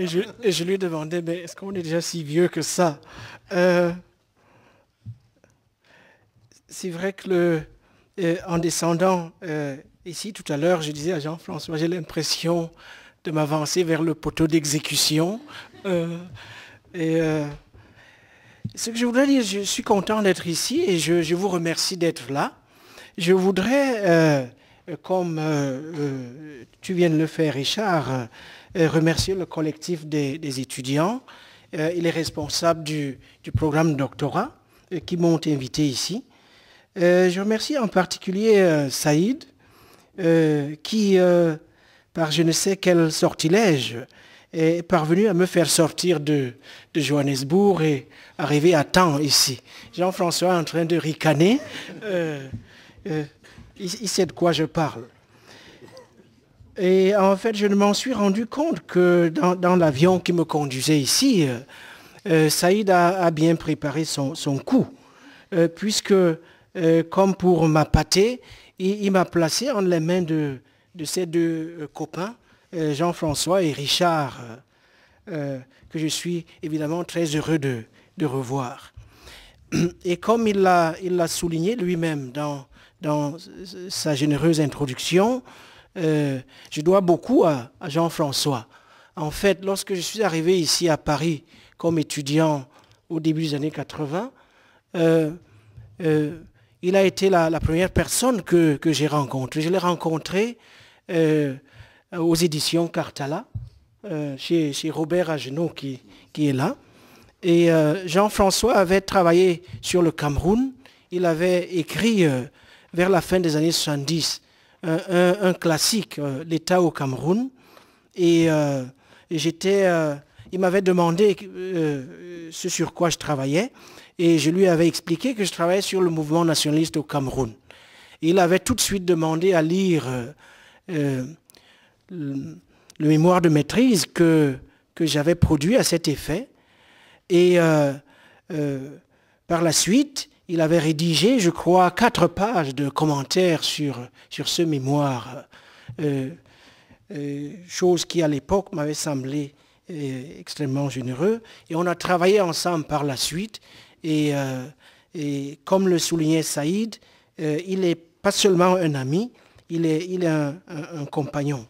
Et je, lui ai demandé, mais est-ce qu'on est déjà si vieux que ça euh, C'est vrai que le, euh, en descendant euh, ici tout à l'heure, je disais à Jean-François, j'ai l'impression de m'avancer vers le poteau d'exécution. ce que je voudrais dire, je suis content d'être ici et je vous remercie d'être là. Je voudrais, comme tu viens de le faire, Richard, euh, remercier le collectif des, étudiants. Euh, il est responsable du, programme doctorat euh, qui m'ont invité ici. je remercie en particulier Saïd qui, par je ne sais quel sortilège, est parvenu à me faire sortir de, Johannesburg et arriver à temps ici. Jean-François est en train de ricaner. il, sait de quoi je parle. Et en fait, je ne m'en suis rendu compte que dans, l'avion qui me conduisait ici, euh, euh, Saïd a, bien préparé son, coup, euh, puisque, comme pour ma pâtée, il, m'a placé en les mains de, ses deux copains, Jean-François et Richard, que je suis évidemment très heureux de, revoir. Et comme il l'a souligné lui-même dans sa généreuse introduction, euh, je dois beaucoup à, Jean-François. En fait, lorsque je suis arrivé ici à Paris comme étudiant au début des années 80, euh, euh, il a été la, première personne que, j'ai rencontrée. Je l'ai rencontré aux éditions Cartala, chez, Robert Agenot qui est là. Et Jean-François avait travaillé sur le Cameroun. Il avait écrit vers la fin des années 70 un, classique, euh, l'État au Cameroun. Et, euh, j'étais, euh, il m'avait demandé ce sur quoi je travaillais. Et je lui avais expliqué que je travaillais sur le mouvement nationaliste au Cameroun. il avait tout de suite demandé à lire le, mémoire de maîtrise que, que j'avais produit à cet effet. Et par la suite, il avait rédigé, je crois, quatre pages de commentaires sur, sur ce mémoire, euh, euh, chose qui à l'époque m'avait semblé euh, extrêmement généreux. Et on a travaillé ensemble par la suite. Et, comme le soulignait Saïd, il n'est pas seulement un ami, il est, il est un compagnon.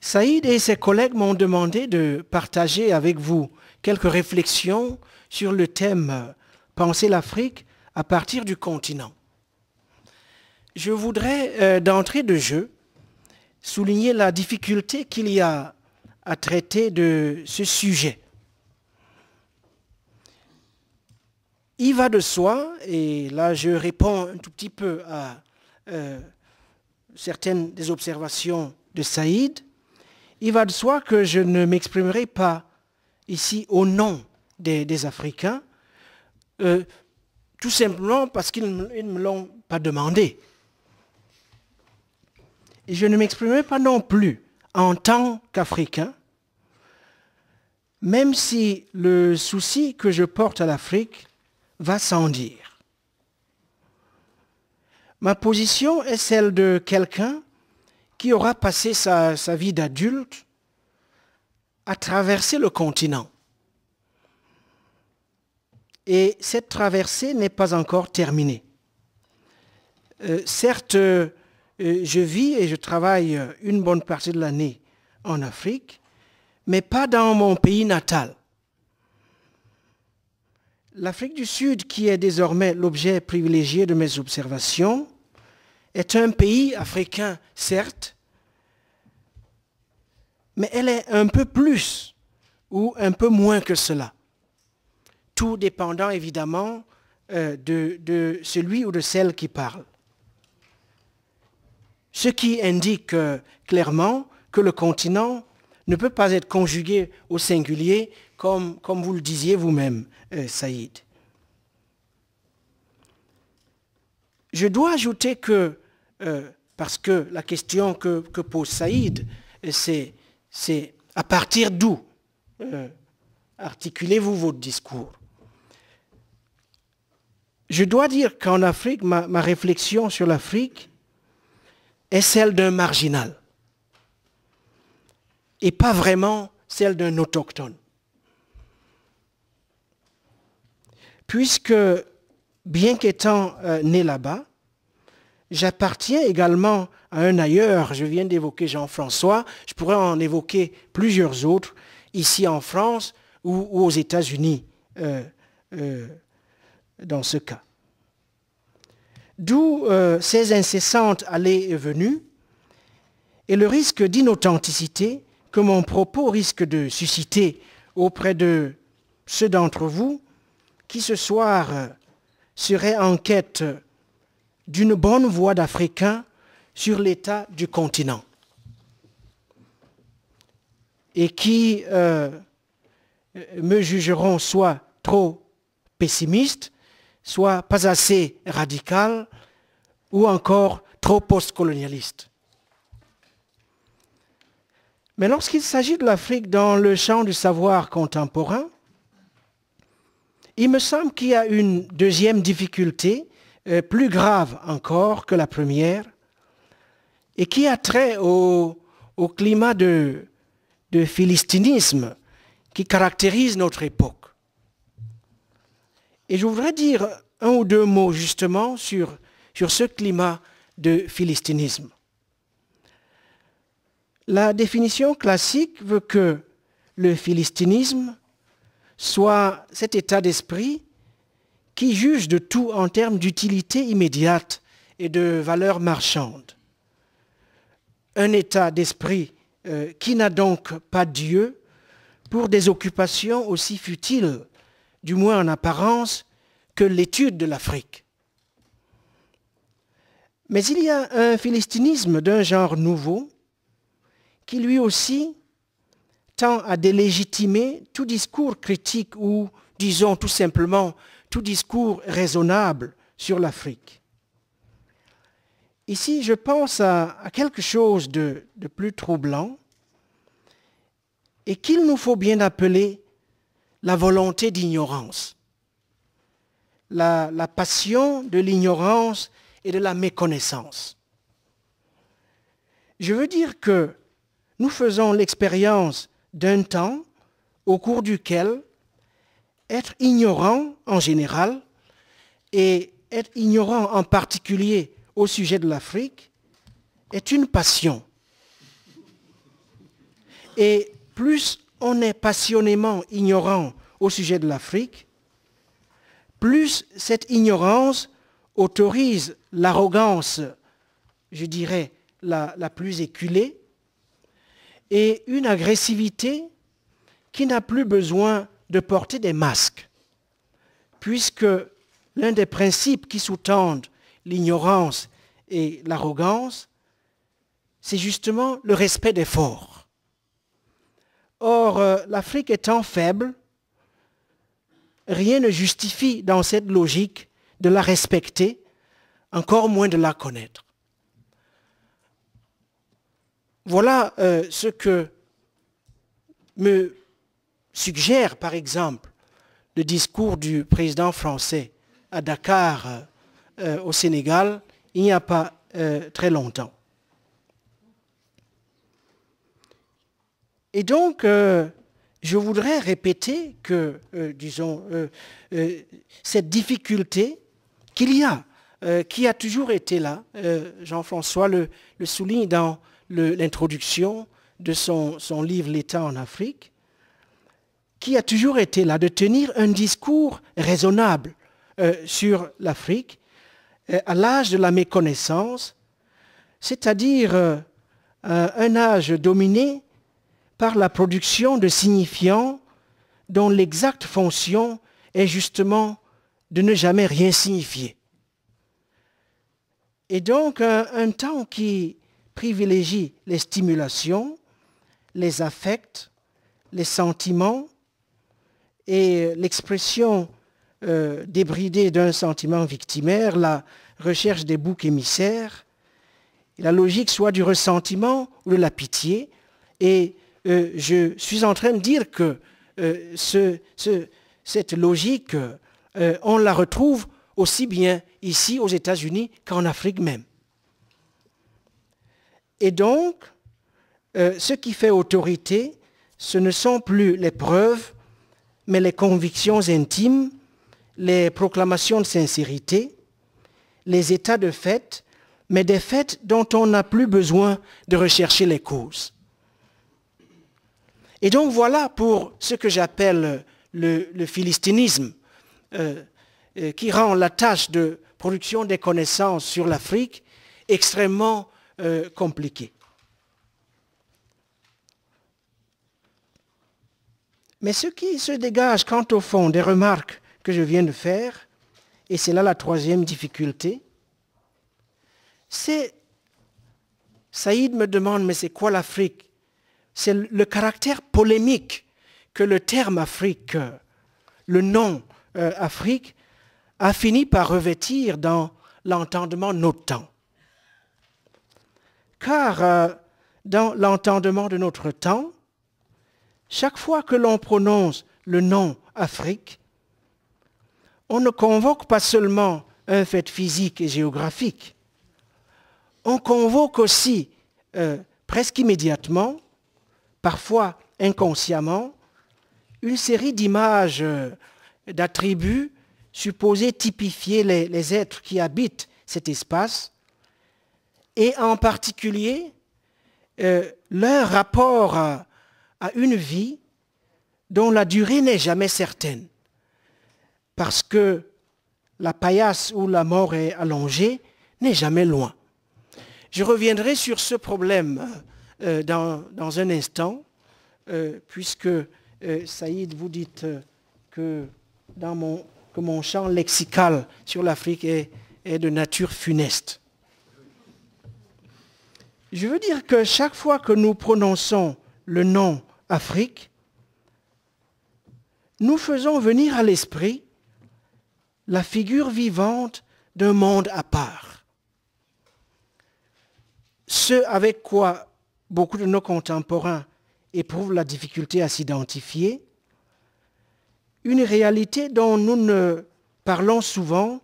Saïd et ses collègues m'ont demandé de partager avec vous quelques réflexions sur le thème euh, Penser l'Afrique à partir du continent. Je voudrais, euh, d'entrée de jeu, souligner la difficulté qu'il y a à traiter de ce sujet. Il va de soi, et là je réponds un tout petit peu à euh, certaines des observations de Saïd, il va de soi que je ne m'exprimerai pas ici au nom des, Africains, euh, tout simplement parce qu'ils ne me l'ont pas demandé. Et je ne m'exprimais pas non plus en tant qu'Africain, même si le souci que je porte à l'Afrique va sans dire. Ma position est celle de quelqu'un qui aura passé sa vie d'adulte à traverser le continent et cette traversée n'est pas encore terminée. Euh, certes, euh, je vis et je travaille une bonne partie de l'année en Afrique, mais pas dans mon pays natal. L'Afrique du Sud, qui est désormais l'objet privilégié de mes observations, est un pays africain, certes, mais elle est un peu plus ou un peu moins que cela tout dépendant évidemment euh, de, celui ou de celle qui parle. Ce qui indique euh, clairement que le continent ne peut pas être conjugué au singulier comme, comme vous le disiez vous-même, euh, Saïd. Je dois ajouter que, parce que la question que, que pose Saïd, c'est à partir d'où articulez-vous votre discours je dois dire qu'en Afrique, ma, réflexion sur l'Afrique est celle d'un marginal et pas vraiment celle d'un autochtone. Puisque, bien qu'étant euh, né là-bas, j'appartiens également à un ailleurs. Je viens d'évoquer Jean-François, je pourrais en évoquer plusieurs autres ici en France ou, aux États-Unis. Euh, euh, dans ce cas. D'où euh, ces incessantes allées et venues et le risque d'inauthenticité que mon propos risque de susciter auprès de ceux d'entre vous qui ce soir seraient en quête d'une bonne voie d'Africains sur l'état du continent et qui euh, me jugeront soit trop pessimiste, soit pas assez radical, ou encore trop postcolonialiste. Mais lorsqu'il s'agit de l'Afrique dans le champ du savoir contemporain, il me semble qu'il y a une deuxième difficulté, euh, plus grave encore que la première, et qui a trait au, climat de philistinisme qui caractérise notre époque. Et je voudrais dire un ou deux mots justement sur, ce climat de philistinisme. La définition classique veut que le philistinisme soit cet état d'esprit qui juge de tout en termes d'utilité immédiate et de valeur marchande. Un état d'esprit euh, qui n'a donc pas Dieu pour des occupations aussi futiles du moins en apparence, que l'étude de l'Afrique. Mais il y a un philistinisme d'un genre nouveau qui lui aussi tend à délégitimer tout discours critique ou, disons tout simplement, tout discours raisonnable sur l'Afrique. Ici, je pense à, quelque chose de plus troublant et qu'il nous faut bien appeler la volonté d'ignorance, la, passion de l'ignorance et de la méconnaissance. Je veux dire que nous faisons l'expérience d'un temps au cours duquel être ignorant en général et être ignorant en particulier au sujet de l'Afrique est une passion. Et plus on est passionnément ignorant au sujet de l'Afrique, plus cette ignorance autorise l'arrogance, je dirais, la, la, plus éculée, et une agressivité qui n'a plus besoin de porter des masques, puisque l'un des principes qui sous-tendent l'ignorance et l'arrogance, c'est justement le respect des forts. Or, euh, l'Afrique étant faible, rien ne justifie dans cette logique de la respecter, encore moins de la connaître. Voilà euh, ce que me suggère, par exemple, le discours du président français à Dakar, euh, au Sénégal, il n'y a pas très longtemps. Et donc, euh, je voudrais répéter que, euh, disons, euh, cette difficulté qu'il y a, qui a toujours été là, Jean-François le, souligne dans l'introduction de son livre L'État en Afrique, qui a toujours été là, de tenir un discours raisonnable sur l'Afrique à l'âge de la méconnaissance, c'est-à-dire un âge dominé par la production de signifiants dont l'exacte fonction est justement de ne jamais rien signifier. Et donc, un, temps qui privilégie les stimulations, les affects, les sentiments et l'expression euh, débridée d'un sentiment victimaire, la recherche des boucs émissaires, la logique soit du ressentiment ou de la pitié, et euh, je suis en train de dire que euh, cette logique, euh, on la retrouve aussi bien ici aux États-Unis qu'en Afrique même. Et donc, ce qui fait autorité, ce ne sont plus les preuves, mais les convictions intimes, les proclamations de sincérité, les états de fait, mais des faits dont on n'a plus besoin de rechercher les causes. Et donc voilà pour ce que j'appelle le, philistinisme, euh, euh, qui rend la tâche de production des connaissances sur l'Afrique extrêmement euh, compliquée. Mais ce qui se dégage quant au fond des remarques que je viens de faire, et c'est là la troisième difficulté, c'est, Saïd me demande, mais c'est quoi l'Afrique c'est le caractère polémique que le terme Afrique, le nom euh, Afrique, a fini par revêtir dans l'entendement de notre temps. Car euh, dans l'entendement de notre temps, chaque fois que l'on prononce le nom Afrique, on ne convoque pas seulement un fait physique et géographique, on convoque aussi euh, presque immédiatement parfois inconsciemment, une série d'images, euh, d'attributs supposés typifier les, êtres qui habitent cet espace, et en particulier euh, leur rapport à, une vie dont la durée n'est jamais certaine, parce que la paillasse où la mort est allongée n'est jamais loin. Je reviendrai sur ce problème euh, euh, dans, un instant, euh, puisque euh, Saïd, vous dites que, dans mon, que mon champ lexical sur l'Afrique est de nature funeste. Je veux dire que chaque fois que nous prononçons le nom Afrique, nous faisons venir à l'esprit la figure vivante d'un monde à part. Ce avec quoi beaucoup de nos contemporains éprouvent la difficulté à s'identifier, une réalité dont nous ne parlons souvent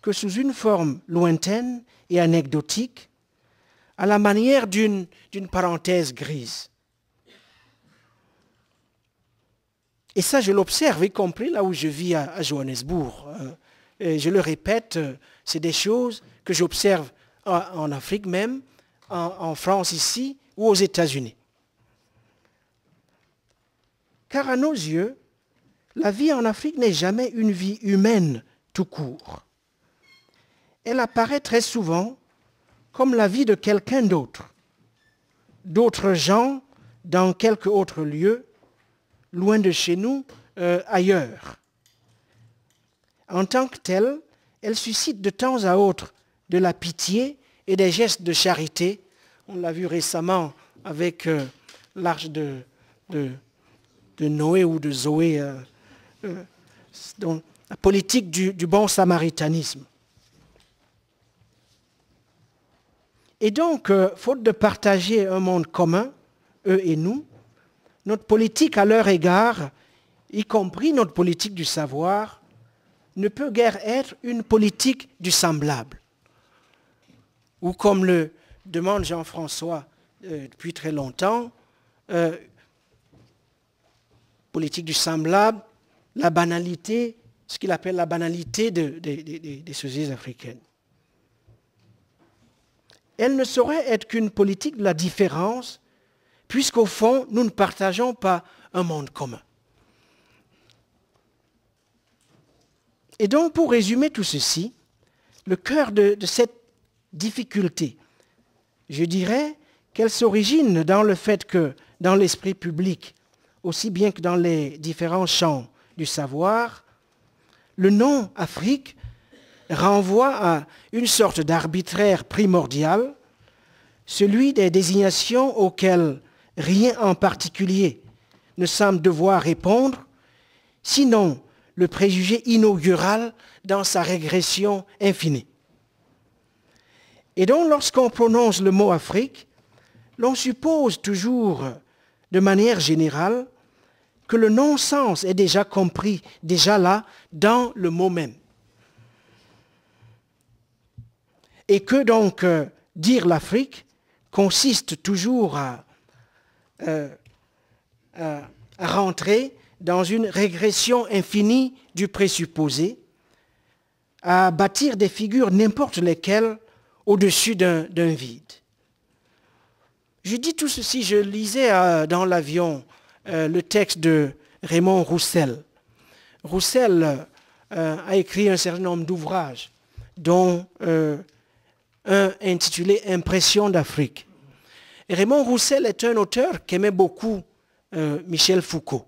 que sous une forme lointaine et anecdotique, à la manière d'une parenthèse grise. Et ça, je l'observe, y compris là où je vis à, Johannesburg. Hein. je le répète, c'est des choses que j'observe en, Afrique même, en France ici, ou aux États-Unis. Car à nos yeux, la vie en Afrique n'est jamais une vie humaine tout court. Elle apparaît très souvent comme la vie de quelqu'un d'autre, d'autres gens dans quelque autre lieu, loin de chez nous, euh, ailleurs. En tant que telle, elle suscite de temps à autre de la pitié et des gestes de charité on l'a vu récemment avec euh, l'arche de, Noé ou de Zoé, euh, euh, la politique du, du bon samaritanisme. Et donc, faute de partager un monde commun, eux et nous, notre politique à leur égard, y compris notre politique du savoir, ne peut guère être une politique du semblable. Ou comme le demande Jean-François euh, depuis très longtemps, euh, politique du semblable, la banalité, ce qu'il appelle la banalité de, des sociétés africaines. Elle ne saurait être qu'une politique de la différence, puisqu'au fond, nous ne partageons pas un monde commun. Et donc, pour résumer tout ceci, le cœur de cette difficulté je dirais qu'elle s'origine dans le fait que, dans l'esprit public, aussi bien que dans les différents champs du savoir, le nom Afrique renvoie à une sorte d'arbitraire primordial, celui des désignations auxquelles rien en particulier ne semble devoir répondre, sinon le préjugé inaugural dans sa régression infinie. Et donc lorsqu'on prononce le mot Afrique, l'on suppose toujours de manière générale que le non-sens est déjà compris, déjà là, dans le mot même. Et que donc euh, dire l'Afrique consiste toujours euh, euh, à rentrer dans une régression infinie du présupposé, à bâtir des figures n'importe lesquelles au-dessus d'un vide. Je dis tout ceci, je lisais euh, dans l'avion euh, le texte de Raymond Roussel. Roussel euh, a écrit un certain nombre d'ouvrages, dont un intitulé Impression d'Afrique. Raymond Roussel est un auteur qu'aimait beaucoup Michel Foucault.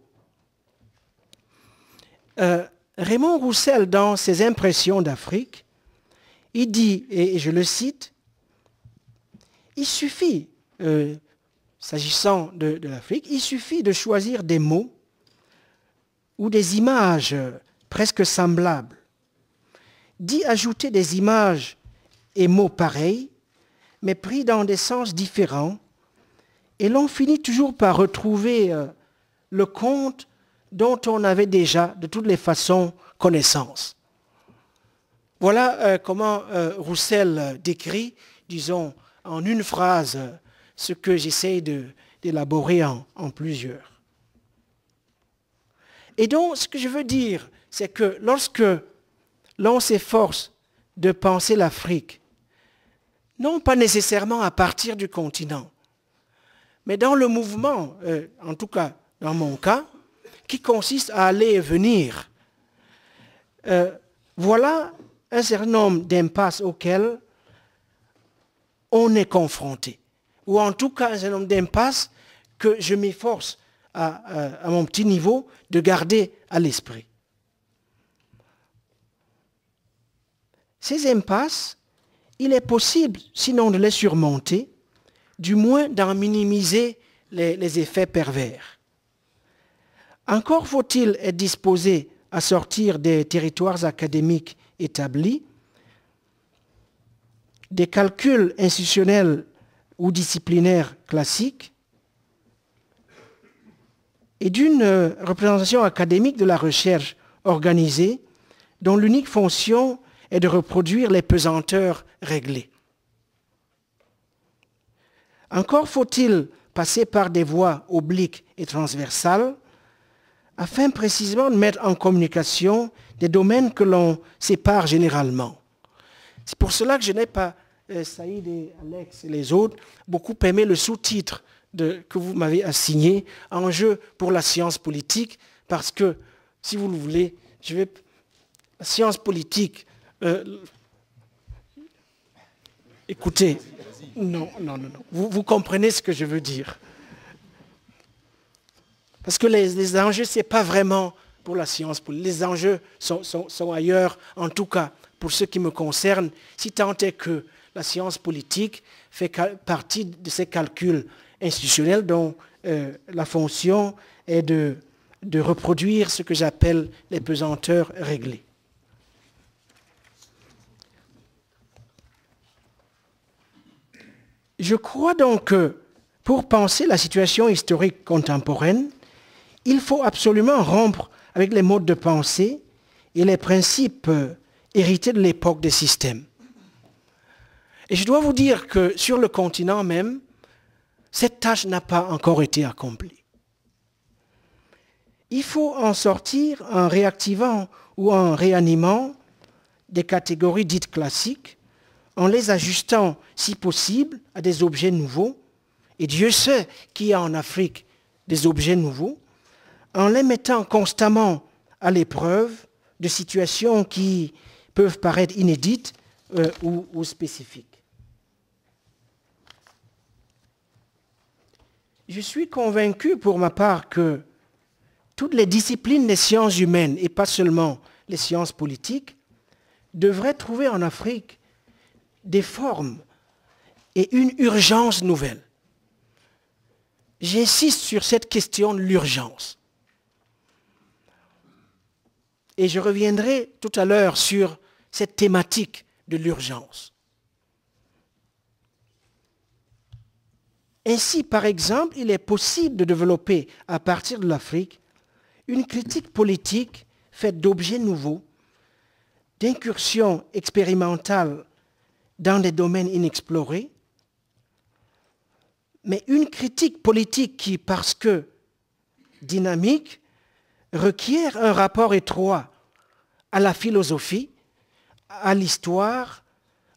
Raymond Roussel, dans ses Impressions d'Afrique, il dit, et je le cite, il suffit, euh, s'agissant de, l'Afrique, il suffit de choisir des mots ou des images presque semblables. D'y ajouter des images et mots pareils, mais pris dans des sens différents, et l'on finit toujours par retrouver euh, le compte dont on avait déjà, de toutes les façons, connaissance. Voilà euh, comment euh, Roussel décrit, disons, en une phrase, ce que j'essaie d'élaborer en, plusieurs. Et donc, ce que je veux dire, c'est que lorsque l'on s'efforce de penser l'Afrique, non pas nécessairement à partir du continent, mais dans le mouvement, euh, en tout cas dans mon cas, qui consiste à aller et venir, voilà un certain nombre d'impasses auxquelles on est confronté, ou en tout cas un certain nombre d'impasses que je m'efforce à, mon petit niveau de garder à l'esprit. Ces impasses, il est possible, sinon de les surmonter, du moins d'en minimiser les effets pervers. Encore faut-il être disposé à sortir des territoires académiques établi, des calculs institutionnels ou disciplinaires classiques et d'une euh, représentation académique de la recherche organisée dont l'unique fonction est de reproduire les pesanteurs réglées. Encore faut-il passer par des voies obliques et transversales afin précisément de mettre en communication des domaines que l'on sépare généralement. C'est pour cela que je n'ai pas, euh, Saïd et Alex et les autres, beaucoup aimé le sous-titre que vous m'avez assigné, Enjeu pour la science politique, parce que, si vous le voulez, je vais... La science politique... Euh, écoutez, non, non, non, non. Vous, comprenez ce que je veux dire. Parce que les, les enjeux, ce n'est pas vraiment pour la science, pour les enjeux sont, ailleurs, en tout cas pour ce qui me concerne, si tant est que la science politique fait partie de ces calculs institutionnels dont euh, la fonction est de, de reproduire ce que j'appelle les pesanteurs réglées. Je crois donc que pour penser la situation historique contemporaine, il faut absolument rompre avec les modes de pensée et les principes euh, hérités de l'époque des systèmes. Et je dois vous dire que sur le continent même, cette tâche n'a pas encore été accomplie. Il faut en sortir en réactivant ou en réanimant des catégories dites classiques, en les ajustant, si possible, à des objets nouveaux. Et Dieu sait qu'il y a en Afrique des objets nouveaux, en les mettant constamment à l'épreuve de situations qui peuvent paraître inédites euh, ou, ou spécifiques. Je suis convaincu pour ma part que toutes les disciplines des sciences humaines, et pas seulement les sciences politiques, devraient trouver en Afrique des formes et une urgence nouvelle. J'insiste sur cette question de l'urgence. Et je reviendrai tout à l'heure sur cette thématique de l'urgence. Ainsi, par exemple, il est possible de développer à partir de l'Afrique une critique politique faite d'objets nouveaux, d'incursions expérimentales dans des domaines inexplorés, mais une critique politique qui, parce que dynamique, requiert un rapport étroit à la philosophie, à l'histoire,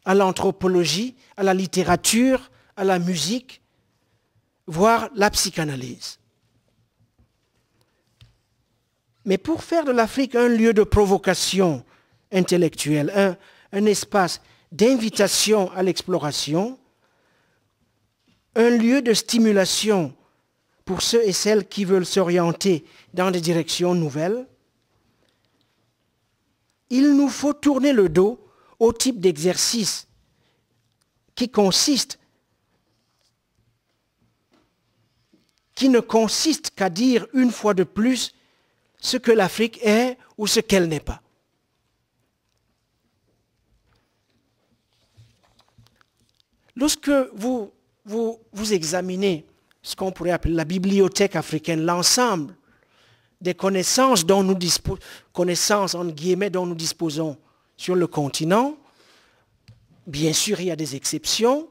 à l'anthropologie, à la littérature, à la musique, voire la psychanalyse. Mais pour faire de l'Afrique un lieu de provocation intellectuelle, un, espace d'invitation à l'exploration, un lieu de stimulation pour ceux et celles qui veulent s'orienter dans des directions nouvelles, il nous faut tourner le dos au type d'exercice qui ne consiste qu'à dire une fois de plus ce que l'Afrique est ou ce qu'elle n'est pas. Lorsque vous, vous examinez ce qu'on pourrait appeler la bibliothèque africaine, l'ensemble des connaissances dont nous disposons, connaissances guillemets dont nous disposons sur le continent. Bien sûr, il y a des exceptions,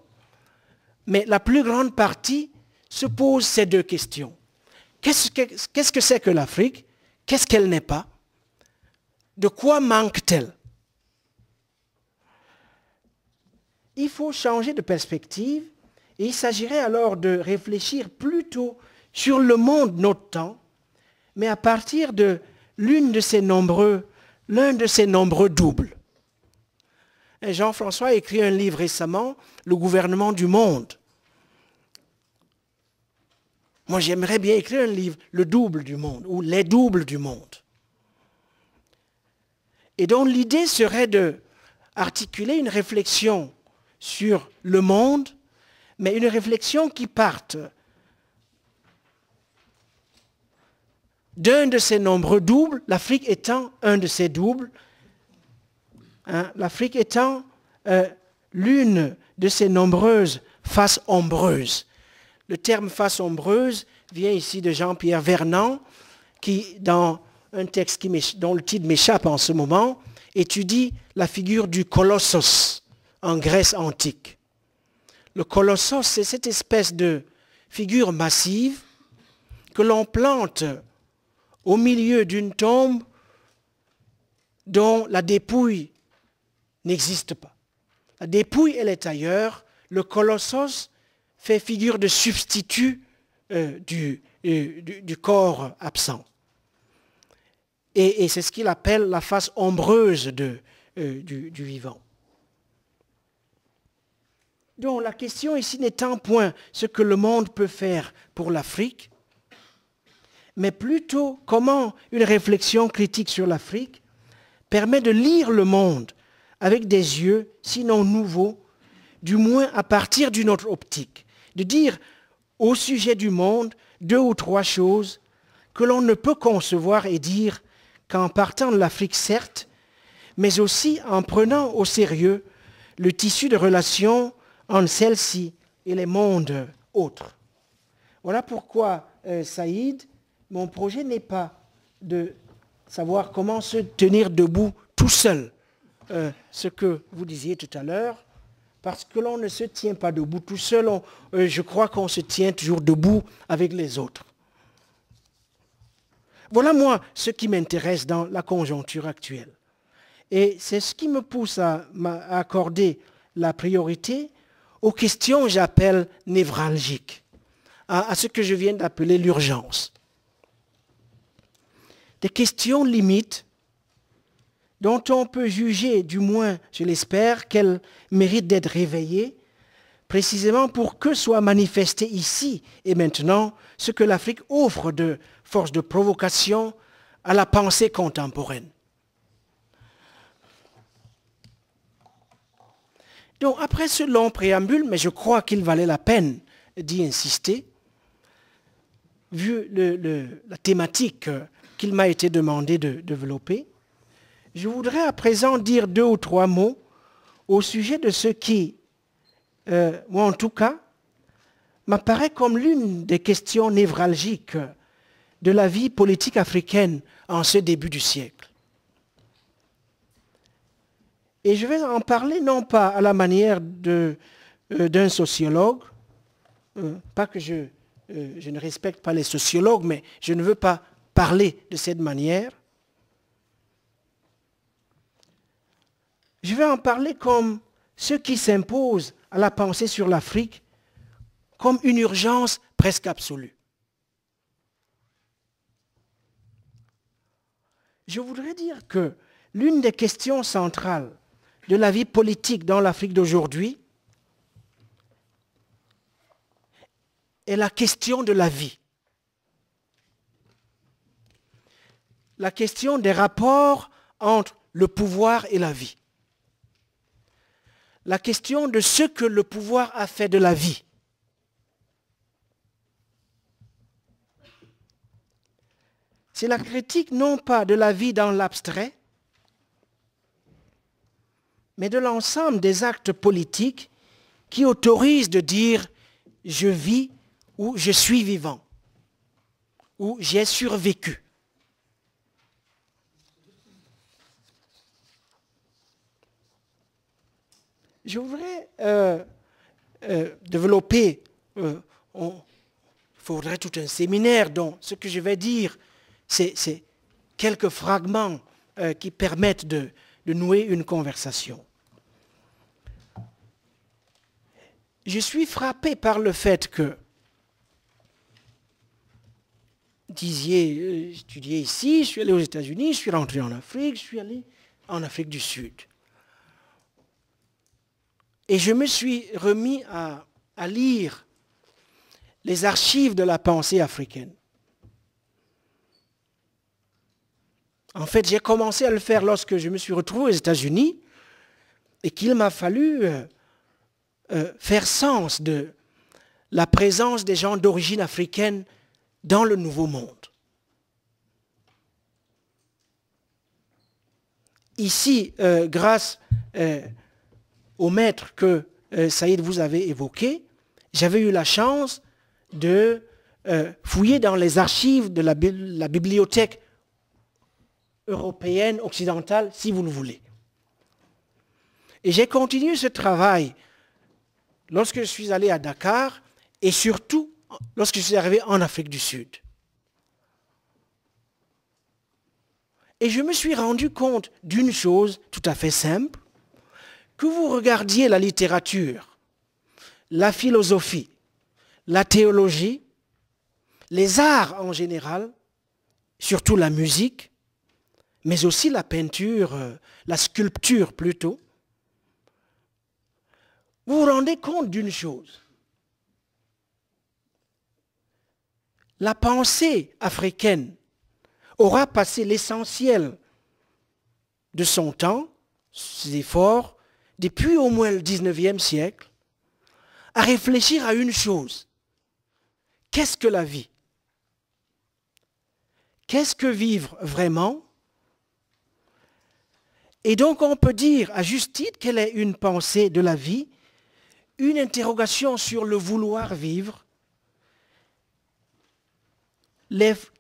mais la plus grande partie se pose ces deux questions. Qu'est-ce que c'est que, que l'Afrique Qu'est-ce qu'elle n'est pas De quoi manque-t-elle Il faut changer de perspective et il s'agirait alors de réfléchir plutôt sur le monde notre temps mais à partir de de nombreux, l'un de ces nombreux doubles. Jean-François a écrit un livre récemment, Le gouvernement du monde. Moi, j'aimerais bien écrire un livre, Le double du monde, ou Les doubles du monde. Et donc l'idée serait de articuler une réflexion sur le monde, mais une réflexion qui parte d'un de ces nombreux doubles, l'Afrique étant un de ces doubles, hein, l'Afrique étant euh, l'une de ces nombreuses faces ombreuses. Le terme face ombreuse vient ici de Jean-Pierre Vernon, qui, dans un texte dont le titre m'échappe en ce moment, étudie la figure du colossus en Grèce antique. Le colossus, c'est cette espèce de figure massive que l'on plante au milieu d'une tombe dont la dépouille n'existe pas. La dépouille, elle est ailleurs. Le colossus fait figure de substitut euh, euh, du, corps absent. Et, c'est ce qu'il appelle la face ombreuse euh, du, vivant. Donc la question ici n'étant point ce que le monde peut faire pour l'Afrique, mais plutôt comment une réflexion critique sur l'Afrique permet de lire le monde avec des yeux, sinon nouveaux, du moins à partir d'une autre optique, de dire au sujet du monde deux ou trois choses que l'on ne peut concevoir et dire qu'en partant de l'Afrique, certes, mais aussi en prenant au sérieux le tissu de relations entre celle-ci et les mondes autres. Voilà pourquoi euh, Saïd mon projet n'est pas de savoir comment se tenir debout tout seul. Euh, ce que vous disiez tout à l'heure, parce que l'on ne se tient pas debout tout seul, euh, je crois qu'on se tient toujours debout avec les autres. Voilà moi ce qui m'intéresse dans la conjoncture actuelle. Et c'est ce qui me pousse à, accorder la priorité aux questions que j'appelle névralgiques, à ce que je viens d'appeler l'urgence des questions limites dont on peut juger, du moins je l'espère, qu'elles méritent d'être réveillées, précisément pour que soit manifesté ici et maintenant ce que l'Afrique offre de force de provocation à la pensée contemporaine. Donc après ce long préambule, mais je crois qu'il valait la peine d'y insister, vu la thématique m'a été demandé de développer, je voudrais à présent dire deux ou trois mots au sujet de ce qui, moi euh, en tout cas, m'apparaît comme l'une des questions névralgiques de la vie politique africaine en ce début du siècle. Et je vais en parler non pas à la manière euh, d'un sociologue, euh, pas que je, je ne respecte pas les sociologues, mais je ne veux pas parler de cette manière, je vais en parler comme ce qui s'impose à la pensée sur l'Afrique, comme une urgence presque absolue. Je voudrais dire que l'une des questions centrales de la vie politique dans l'Afrique d'aujourd'hui est la question de la vie. la question des rapports entre le pouvoir et la vie. La question de ce que le pouvoir a fait de la vie. C'est la critique non pas de la vie dans l'abstrait, mais de l'ensemble des actes politiques qui autorisent de dire je vis ou je suis vivant ou j'ai survécu. je voudrais euh, euh, développer, euh, il faudrait tout un séminaire dont ce que je vais dire, c'est quelques fragments qui permettent de, nouer une conversation. Je suis frappé par le fait que disiez, étudié ici, je suis allé aux États-Unis, je suis rentré en Afrique, je suis allé en Afrique du Sud. Et je me suis remis à, lire les archives de la pensée africaine. En fait, j'ai commencé à le faire lorsque je me suis retrouvé aux États-Unis et qu'il m'a fallu euh, euh, faire sens de la présence des gens d'origine africaine dans le Nouveau Monde. Ici, euh, grâce au maître que euh, Saïd vous avait évoqué, j'avais eu la chance de euh, fouiller dans les archives de la bibliothèque européenne, occidentale, si vous le voulez. Et j'ai continué ce travail lorsque je suis allé à Dakar et surtout lorsque je suis arrivé en Afrique du Sud. Et je me suis rendu compte d'une chose tout à fait simple, que vous regardiez la littérature, la philosophie, la théologie, les arts en général, surtout la musique, mais aussi la peinture, euh, la sculpture plutôt, vous vous rendez compte d'une chose. La pensée africaine aura passé l'essentiel de son temps, ses efforts, depuis au moins le 19e siècle, à réfléchir à une chose. Qu'est-ce que la vie Qu'est-ce que vivre vraiment Et donc on peut dire à juste titre quelle est une pensée de la vie, une interrogation sur le vouloir vivre,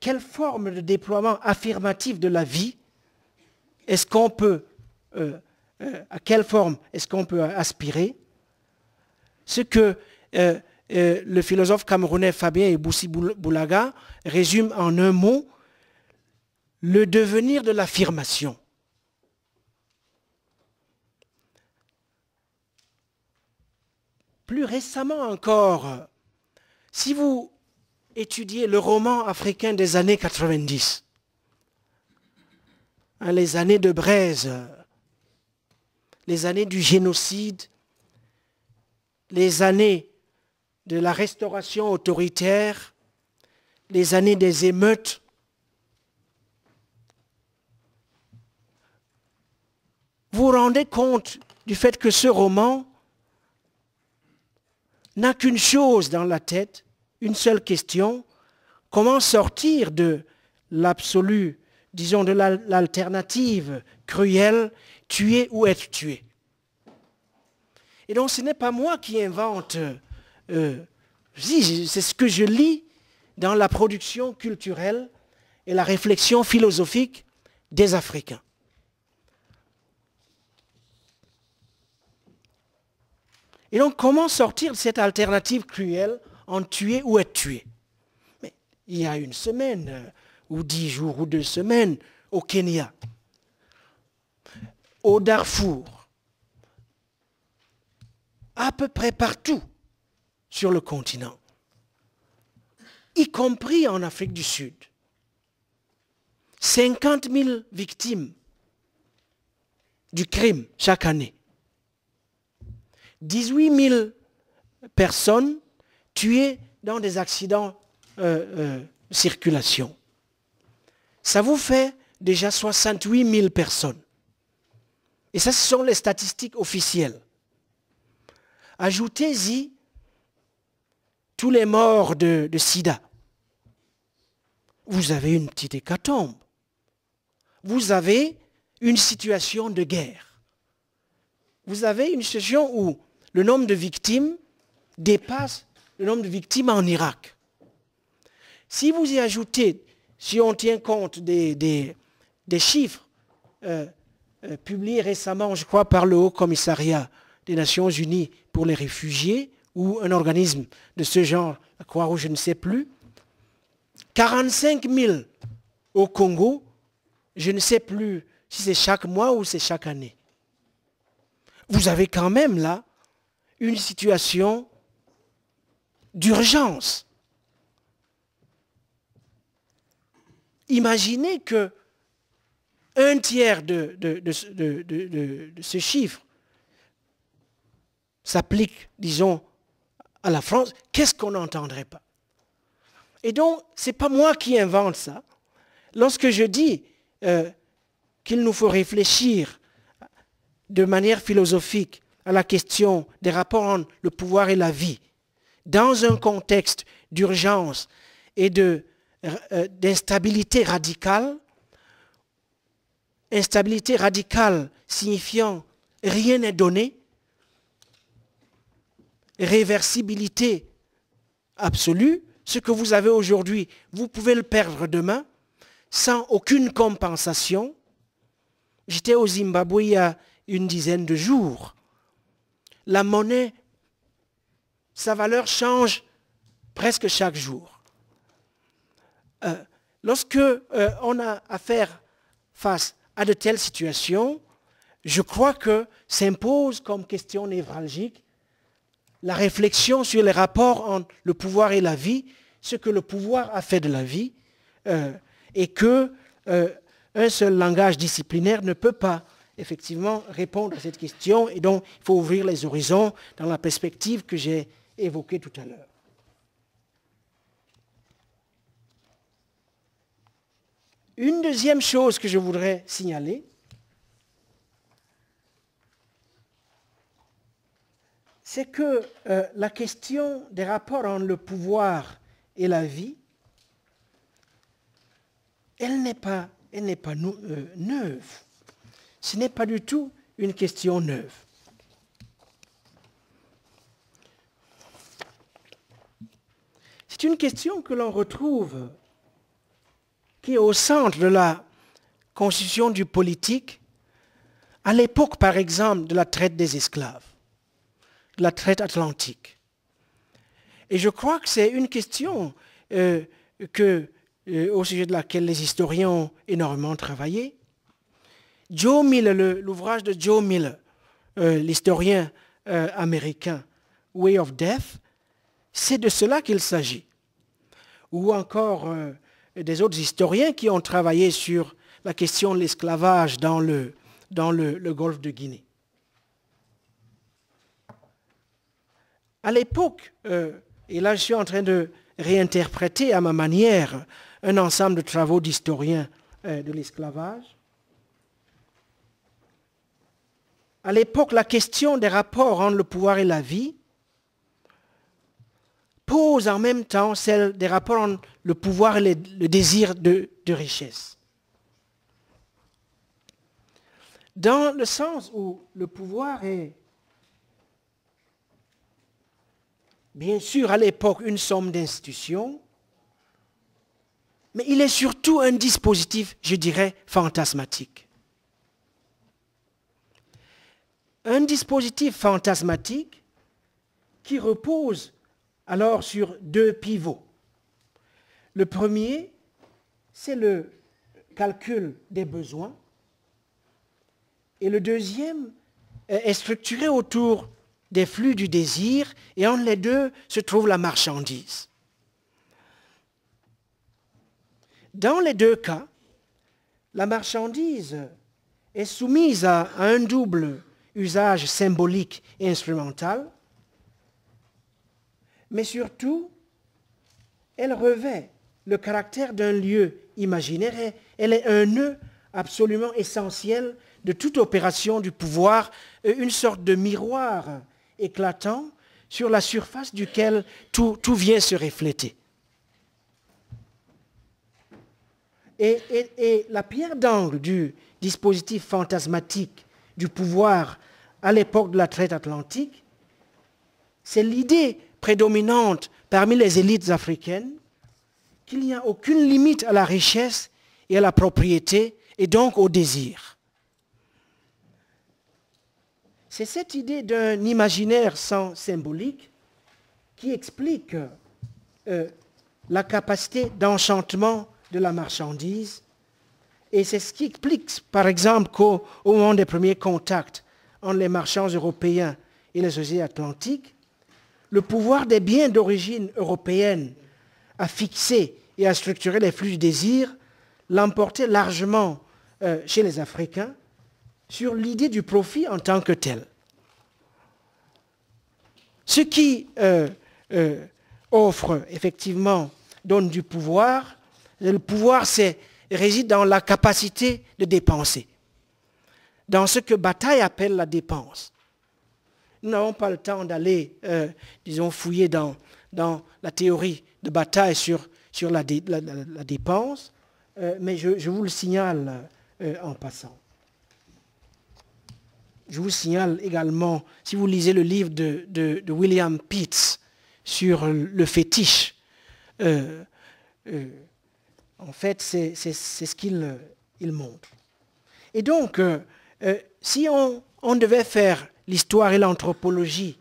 quelle forme de déploiement affirmatif de la vie est-ce qu'on peut euh, euh, à quelle forme est-ce qu'on peut aspirer Ce que euh, euh, le philosophe camerounais Fabien Eboussi Boulaga résume en un mot, le devenir de l'affirmation. Plus récemment encore, si vous étudiez le roman africain des années 90, hein, les années de braise, les années du génocide, les années de la restauration autoritaire, les années des émeutes. Vous vous rendez compte du fait que ce roman n'a qu'une chose dans la tête, une seule question, comment sortir de l'absolu, disons de l'alternative cruelle tuer ou être tué. Et donc ce n'est pas moi qui invente, euh, c'est ce que je lis dans la production culturelle et la réflexion philosophique des Africains. Et donc comment sortir de cette alternative cruelle en tuer ou être tué Mais il y a une semaine, euh, ou dix jours, ou deux semaines, au Kenya, au Darfour, à peu près partout sur le continent, y compris en Afrique du Sud. 50 000 victimes du crime chaque année. 18 000 personnes tuées dans des accidents euh, euh circulation. Ça vous fait déjà 68 000 personnes. Et ça, ce sont les statistiques officielles. Ajoutez-y tous les morts de, sida. Vous avez une petite hécatombe. Vous avez une situation de guerre. Vous avez une situation où le nombre de victimes dépasse le nombre de victimes en Irak. Si vous y ajoutez, si on tient compte des, chiffres euh, euh, publié récemment, je crois, par le Haut Commissariat des Nations Unies pour les réfugiés ou un organisme de ce genre, à croire ou je ne sais plus. 45 000 au Congo, je ne sais plus si c'est chaque mois ou c'est chaque année. Vous avez quand même là une situation d'urgence. Imaginez que un tiers de, ce chiffre s'applique, disons, à la France, qu'est-ce qu'on n'entendrait pas Et donc, ce n'est pas moi qui invente ça. Lorsque je dis euh, qu'il nous faut réfléchir de manière philosophique à la question des rapports entre le pouvoir et la vie, dans un contexte d'urgence et euh, d'instabilité radicale, instabilité radicale signifiant rien n'est donné, réversibilité absolue, ce que vous avez aujourd'hui, vous pouvez le perdre demain sans aucune compensation. J'étais au Zimbabwe il y a une dizaine de jours. La monnaie, sa valeur change presque chaque jour. Euh, lorsque euh, on a affaire face à de telles situations, je crois que s'impose comme question névralgique la réflexion sur les rapports entre le pouvoir et la vie, ce que le pouvoir a fait de la vie, euh, et que euh, un seul langage disciplinaire ne peut pas effectivement répondre à cette question, et donc il faut ouvrir les horizons dans la perspective que j'ai évoquée tout à l'heure. Une deuxième chose que je voudrais signaler, c'est que euh, la question des rapports entre le pouvoir et la vie, elle n'est pas, elle n'est pas euh, neuve. Ce n'est pas du tout une question neuve. C'est une question que l'on retrouve qui est au centre de la constitution du politique, à l'époque, par exemple, de la traite des esclaves, de la traite atlantique. Et je crois que c'est une question euh, que, euh, au sujet de laquelle les historiens ont énormément travaillé. Joe Miller, l'ouvrage de Joe Miller, euh, l'historien américain, Way of Death, c'est de cela qu'il s'agit. Ou encore et des autres historiens qui ont travaillé sur la question de l'esclavage dans, le, dans le, golfe de Guinée. À l'époque, euh, et là je suis en train de réinterpréter à ma manière un ensemble de travaux d'historiens euh, de l'esclavage, à l'époque, la question des rapports entre le pouvoir et la vie en même temps celle des rapports entre le pouvoir et le, désir de, de richesse. Dans le sens où le pouvoir est, bien sûr, à l'époque, une somme d'institutions, mais il est surtout un dispositif, je dirais, fantasmatique. Un dispositif fantasmatique qui repose alors sur deux pivots. Le premier, c'est le calcul des besoins. Et le deuxième est structuré autour des flux du désir et entre les deux se trouve la marchandise. Dans les deux cas, la marchandise est soumise à un double usage symbolique et instrumental, mais surtout, elle revêt le caractère d'un lieu imaginaire. elle est un nœud absolument essentiel de toute opération du pouvoir, euh, une sorte de miroir éclatant sur la surface duquel tout, vient se refléter. et la pierre d'angle du dispositif fantasmatique du pouvoir à l'époque de la traite atlantique, c'est l'idée prédominante parmi les élites africaines qu'il n'y a aucune limite à la richesse et à la propriété et donc au désir. C'est cette idée d'un imaginaire sans symbolique qui explique euh, la capacité d'enchantement de la marchandise. Et c'est ce qui explique, par exemple, qu'au moment des premiers contacts entre les marchands européens et les sociétés atlantiques, le pouvoir des biens d'origine européenne à fixer et à structurer les flux de désir l'emportait largement euh, chez les Africains sur l'idée du profit en tant que tel. Ce qui euh, euh, offre effectivement, donne du pouvoir, le pouvoir réside dans la capacité de dépenser, dans ce que Bataille appelle la dépense nous n'avons pas le temps d'aller, euh, disons, fouiller dans, dans, la théorie de bataille sur, sur la, dépense, euh, mais je, vous le signale euh, en passant. Je vous signale également, si vous lisez le livre de, William Pitts sur le fétiche, en fait, c'est ce qu'il il montre. Et donc, si on, on devait faire l'histoire et l'anthropologie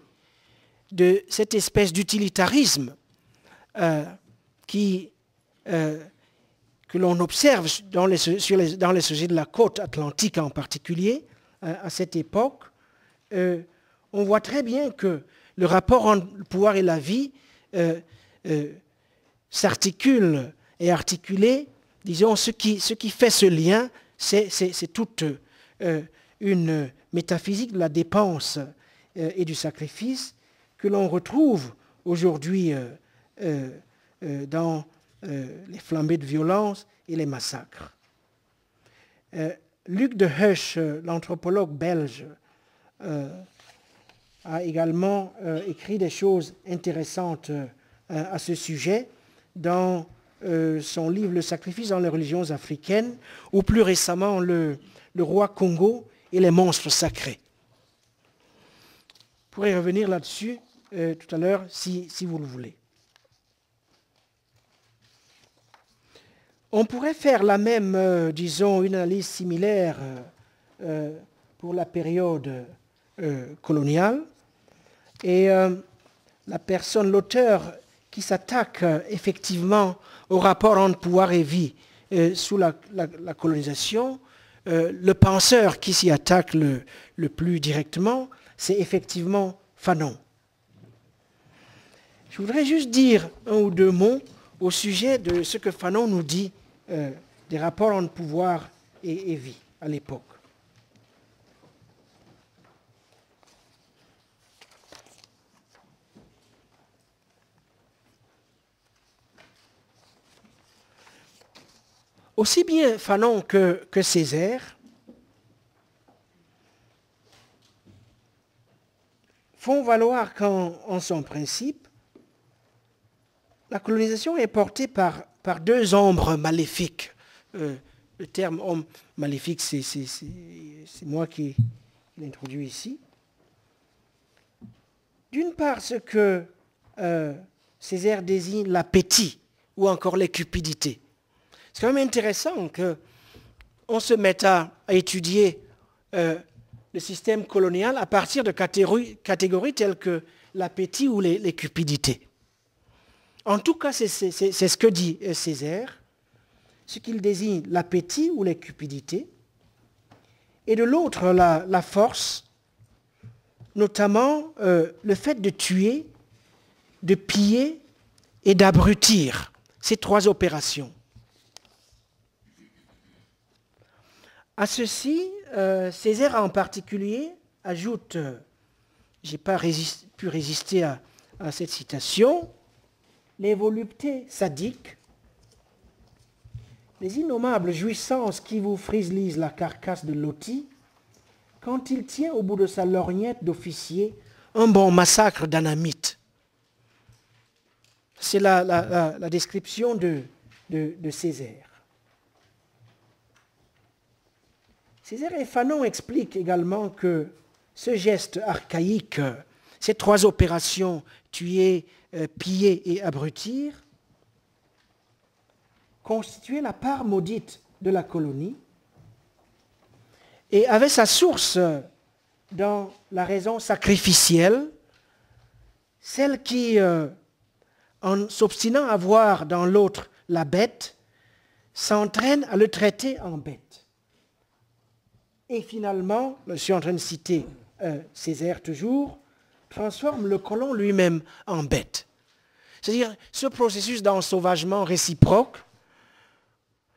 de cette espèce d'utilitarisme euh, euh, que l'on observe dans les, sujets de la côte atlantique en particulier, à cette époque, euh, on voit très bien que le rapport entre le pouvoir et la vie s'articule et articulé. Disons, ce qui, ce qui fait ce lien, c'est toute une métaphysique de la dépense euh, et du sacrifice que l'on retrouve aujourd'hui euh, euh, dans les flambées de violence et les massacres. Luc de Huch, l'anthropologue belge, a également écrit des choses intéressantes à ce sujet dans son livre Le sacrifice dans les religions africaines, ou plus récemment le roi Congo, et les monstres sacrés. Je pourrais revenir là-dessus euh, tout à l'heure si, vous le voulez. On pourrait faire la même, euh, disons, une analyse similaire euh, pour la période coloniale. Et la personne, l'auteur qui s'attaque effectivement au rapport entre pouvoir et vie sous la colonisation, euh, le penseur qui s'y attaque le, plus directement, c'est effectivement Fanon. Je voudrais juste dire un ou deux mots au sujet de ce que Fanon nous dit euh, des rapports entre pouvoir et vie à l'époque. Aussi bien Fanon que, Césaire font valoir qu'en son principe, la colonisation est portée par, par deux ombres maléfiques. Euh, le terme homme maléfique, c'est moi qui l'introduis ici. D'une part, ce que euh, Césaire désigne l'appétit ou encore les cupidités. C'est quand même intéressant qu'on se mette à, étudier euh, le système colonial à partir de catégories, telles que l'appétit ou les, cupidités. En tout cas, c'est ce que dit euh, Césaire, ce qu'il désigne l'appétit ou les cupidités, et de l'autre la, force, notamment euh, le fait de tuer, de piller et d'abrutir, ces trois opérations. À ceci, euh, Césaire en particulier ajoute, je j'ai pas pu résister à, cette citation, les voluptés sadiques, les innommables jouissances qui vous frislisent la carcasse de Loti, quand il tient au bout de sa lorgnette d'officier un bon massacre d'anamites. C'est la, description de Césaire. Césaire et Fanon expliquent également que ce geste archaïque, ces trois opérations, tuer, euh, piller et abrutir, constituaient la part maudite de la colonie et avait sa source dans la raison sacrificielle, celle qui, euh, en s'obstinant à voir dans l'autre la bête, s'entraîne à le traiter en bête. Et finalement, je suis en train de citer euh, Césaire toujours, transforme le colon lui-même en bête. C'est-à-dire ce processus d'ensauvagement réciproque,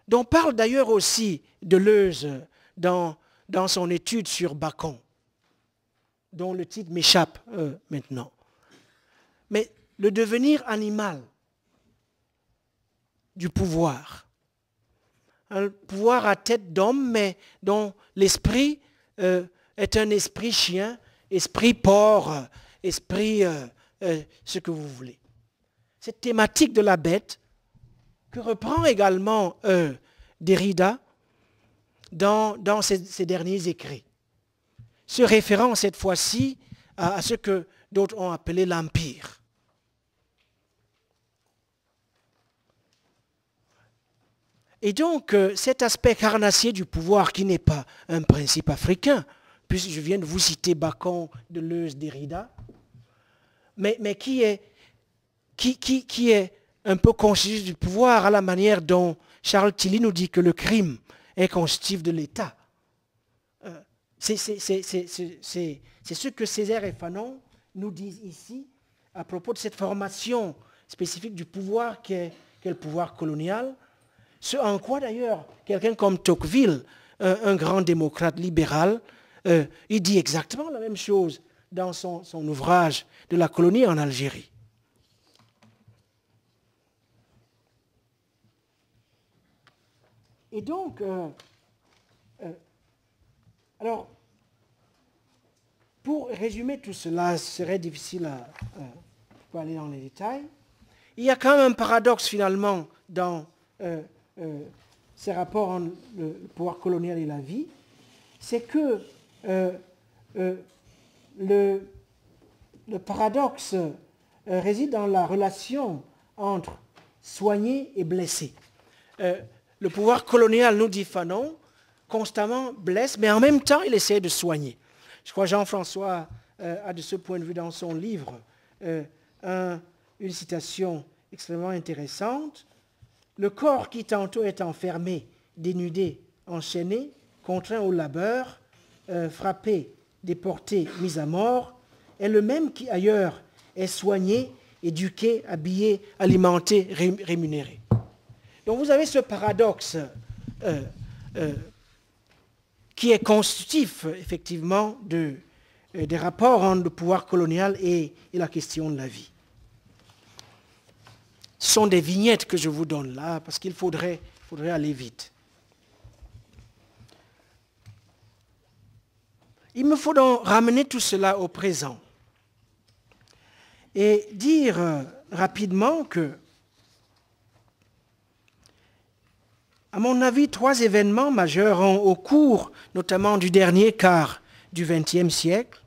dont parle d'ailleurs aussi Deleuze dans, dans son étude sur Bacon, dont le titre m'échappe euh, maintenant. Mais le devenir animal du pouvoir, un pouvoir à tête d'homme, mais dont l'esprit euh, est un esprit chien, esprit porc, esprit euh, euh, ce que vous voulez. Cette thématique de la bête, que reprend également Derrida dans, dans ses, derniers écrits, se référant cette fois-ci à ce que d'autres ont appelé l'empire. Et donc, euh, cet aspect carnassier du pouvoir qui n'est pas un principe africain, puisque je viens de vous citer Bacon, Deleuze, Derrida, mais, mais qui, est, qui, qui, est un peu constitué du pouvoir à la manière dont Charles Tilly nous dit que le crime est constitutif de l'État. Euh, c'est ce que Césaire et Fanon nous disent ici à propos de cette formation spécifique du pouvoir qui qui est le pouvoir colonial, ce en quoi d'ailleurs quelqu'un comme Tocqueville, un, grand démocrate libéral, euh, il dit exactement la même chose dans son, ouvrage de la colonie en Algérie. Et donc, euh, euh, alors, pour résumer tout cela, ce serait difficile à, aller dans les détails. Il y a quand même un paradoxe finalement dans euh, ces rapports entre le pouvoir colonial et la vie, c'est que euh, euh, le, paradoxe réside dans la relation entre soigner et blessé. le pouvoir colonial, nous dit Fanon, constamment blesse, mais en même temps, il essaie de soigner. Je crois que Jean-François a de ce point de vue dans son livre une citation extrêmement intéressante le corps qui tantôt est enfermé, dénudé, enchaîné, contraint au labeur, euh, frappé, déporté, mis à mort, est le même qui ailleurs est soigné, éduqué, habillé, alimenté, rémunéré. Donc vous avez ce paradoxe euh, euh, qui est constitutif effectivement des rapports entre le pouvoir colonial et la question de la vie sont des vignettes que je vous donne là, parce qu'il faudrait, faudrait aller vite. Il me faut donc ramener tout cela au présent et dire euh, rapidement que, à mon avis, trois événements majeurs ont, au cours notamment du dernier quart du XXe siècle,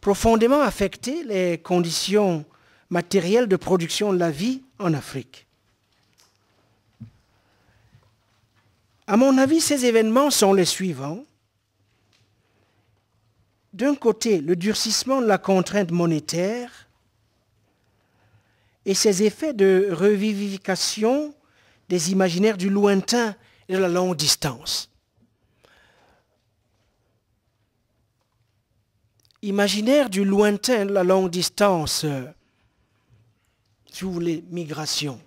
profondément affecté les conditions matériel de production de la vie en Afrique. À mon avis, ces événements sont les suivants. D'un côté, le durcissement de la contrainte monétaire et ses effets de revivification des imaginaires du lointain et de la longue distance. Imaginaire du lointain, de la longue distance, euh, si vous voulez, migration.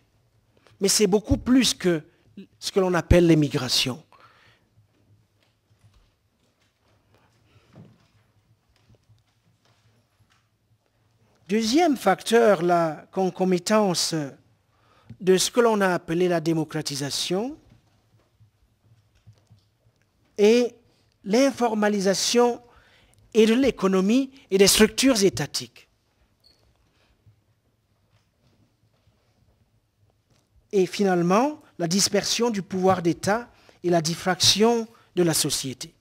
Mais c'est beaucoup plus que ce que l'on appelle les migrations. Deuxième facteur, la concomitance de ce que l'on a appelé la démocratisation et l'informalisation et de l'économie et des structures étatiques. et finalement la dispersion du pouvoir d'État et la diffraction de la société.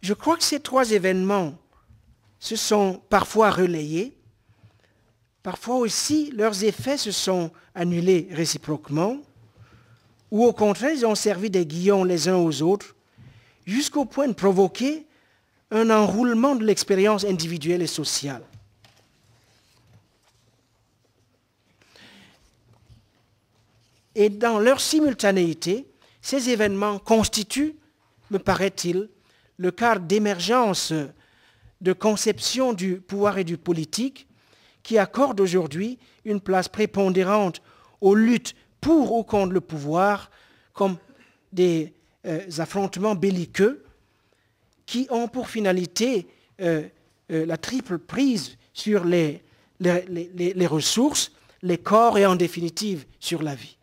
Je crois que ces trois événements se sont parfois relayés, parfois aussi leurs effets se sont annulés réciproquement, ou au contraire ils ont servi des guillons les uns aux autres, jusqu'au point de provoquer un enroulement de l'expérience individuelle et sociale. Et dans leur simultanéité, ces événements constituent, me paraît-il, le cadre d'émergence de conception du pouvoir et du politique qui accorde aujourd'hui une place prépondérante aux luttes pour ou contre le pouvoir comme des euh, affrontements belliqueux qui ont pour finalité euh, euh, la triple prise sur les ressources, les corps et en définitive sur la vie.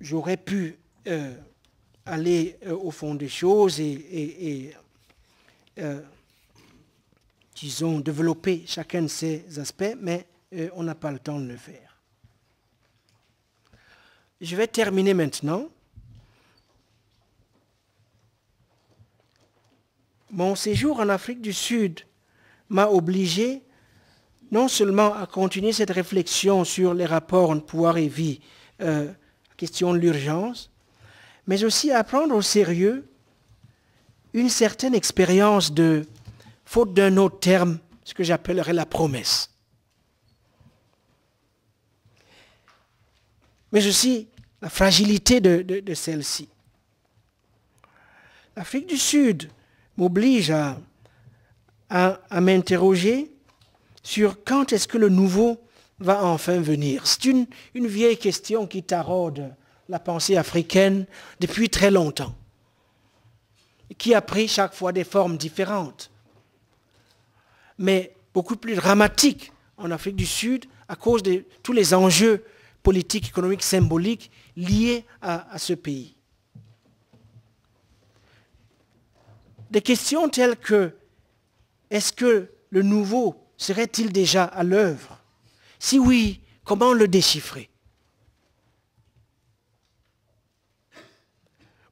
j'aurais pu euh, aller euh, au fond des choses et, euh, disons, développer chacun de ces aspects, mais on n'a pas le temps de le faire. Je vais terminer maintenant. Mon séjour en Afrique du Sud m'a obligé non seulement à continuer cette réflexion sur les rapports entre pouvoir et vie, question de l'urgence, mais aussi à prendre au sérieux une certaine expérience de, faute d'un autre terme, ce que j'appellerais la promesse. Mais aussi la fragilité de, celle-ci. L'Afrique du Sud m'oblige à m'interroger sur quand est-ce que le nouveau va enfin venir C'est une, vieille question qui taraude la pensée africaine depuis très longtemps, qui a pris chaque fois des formes différentes, mais beaucoup plus dramatiques en Afrique du Sud à cause de tous les enjeux politiques, économiques, symboliques liés à ce pays. Des questions telles que est-ce que le nouveau serait-il déjà à l'œuvre si oui, comment le déchiffrer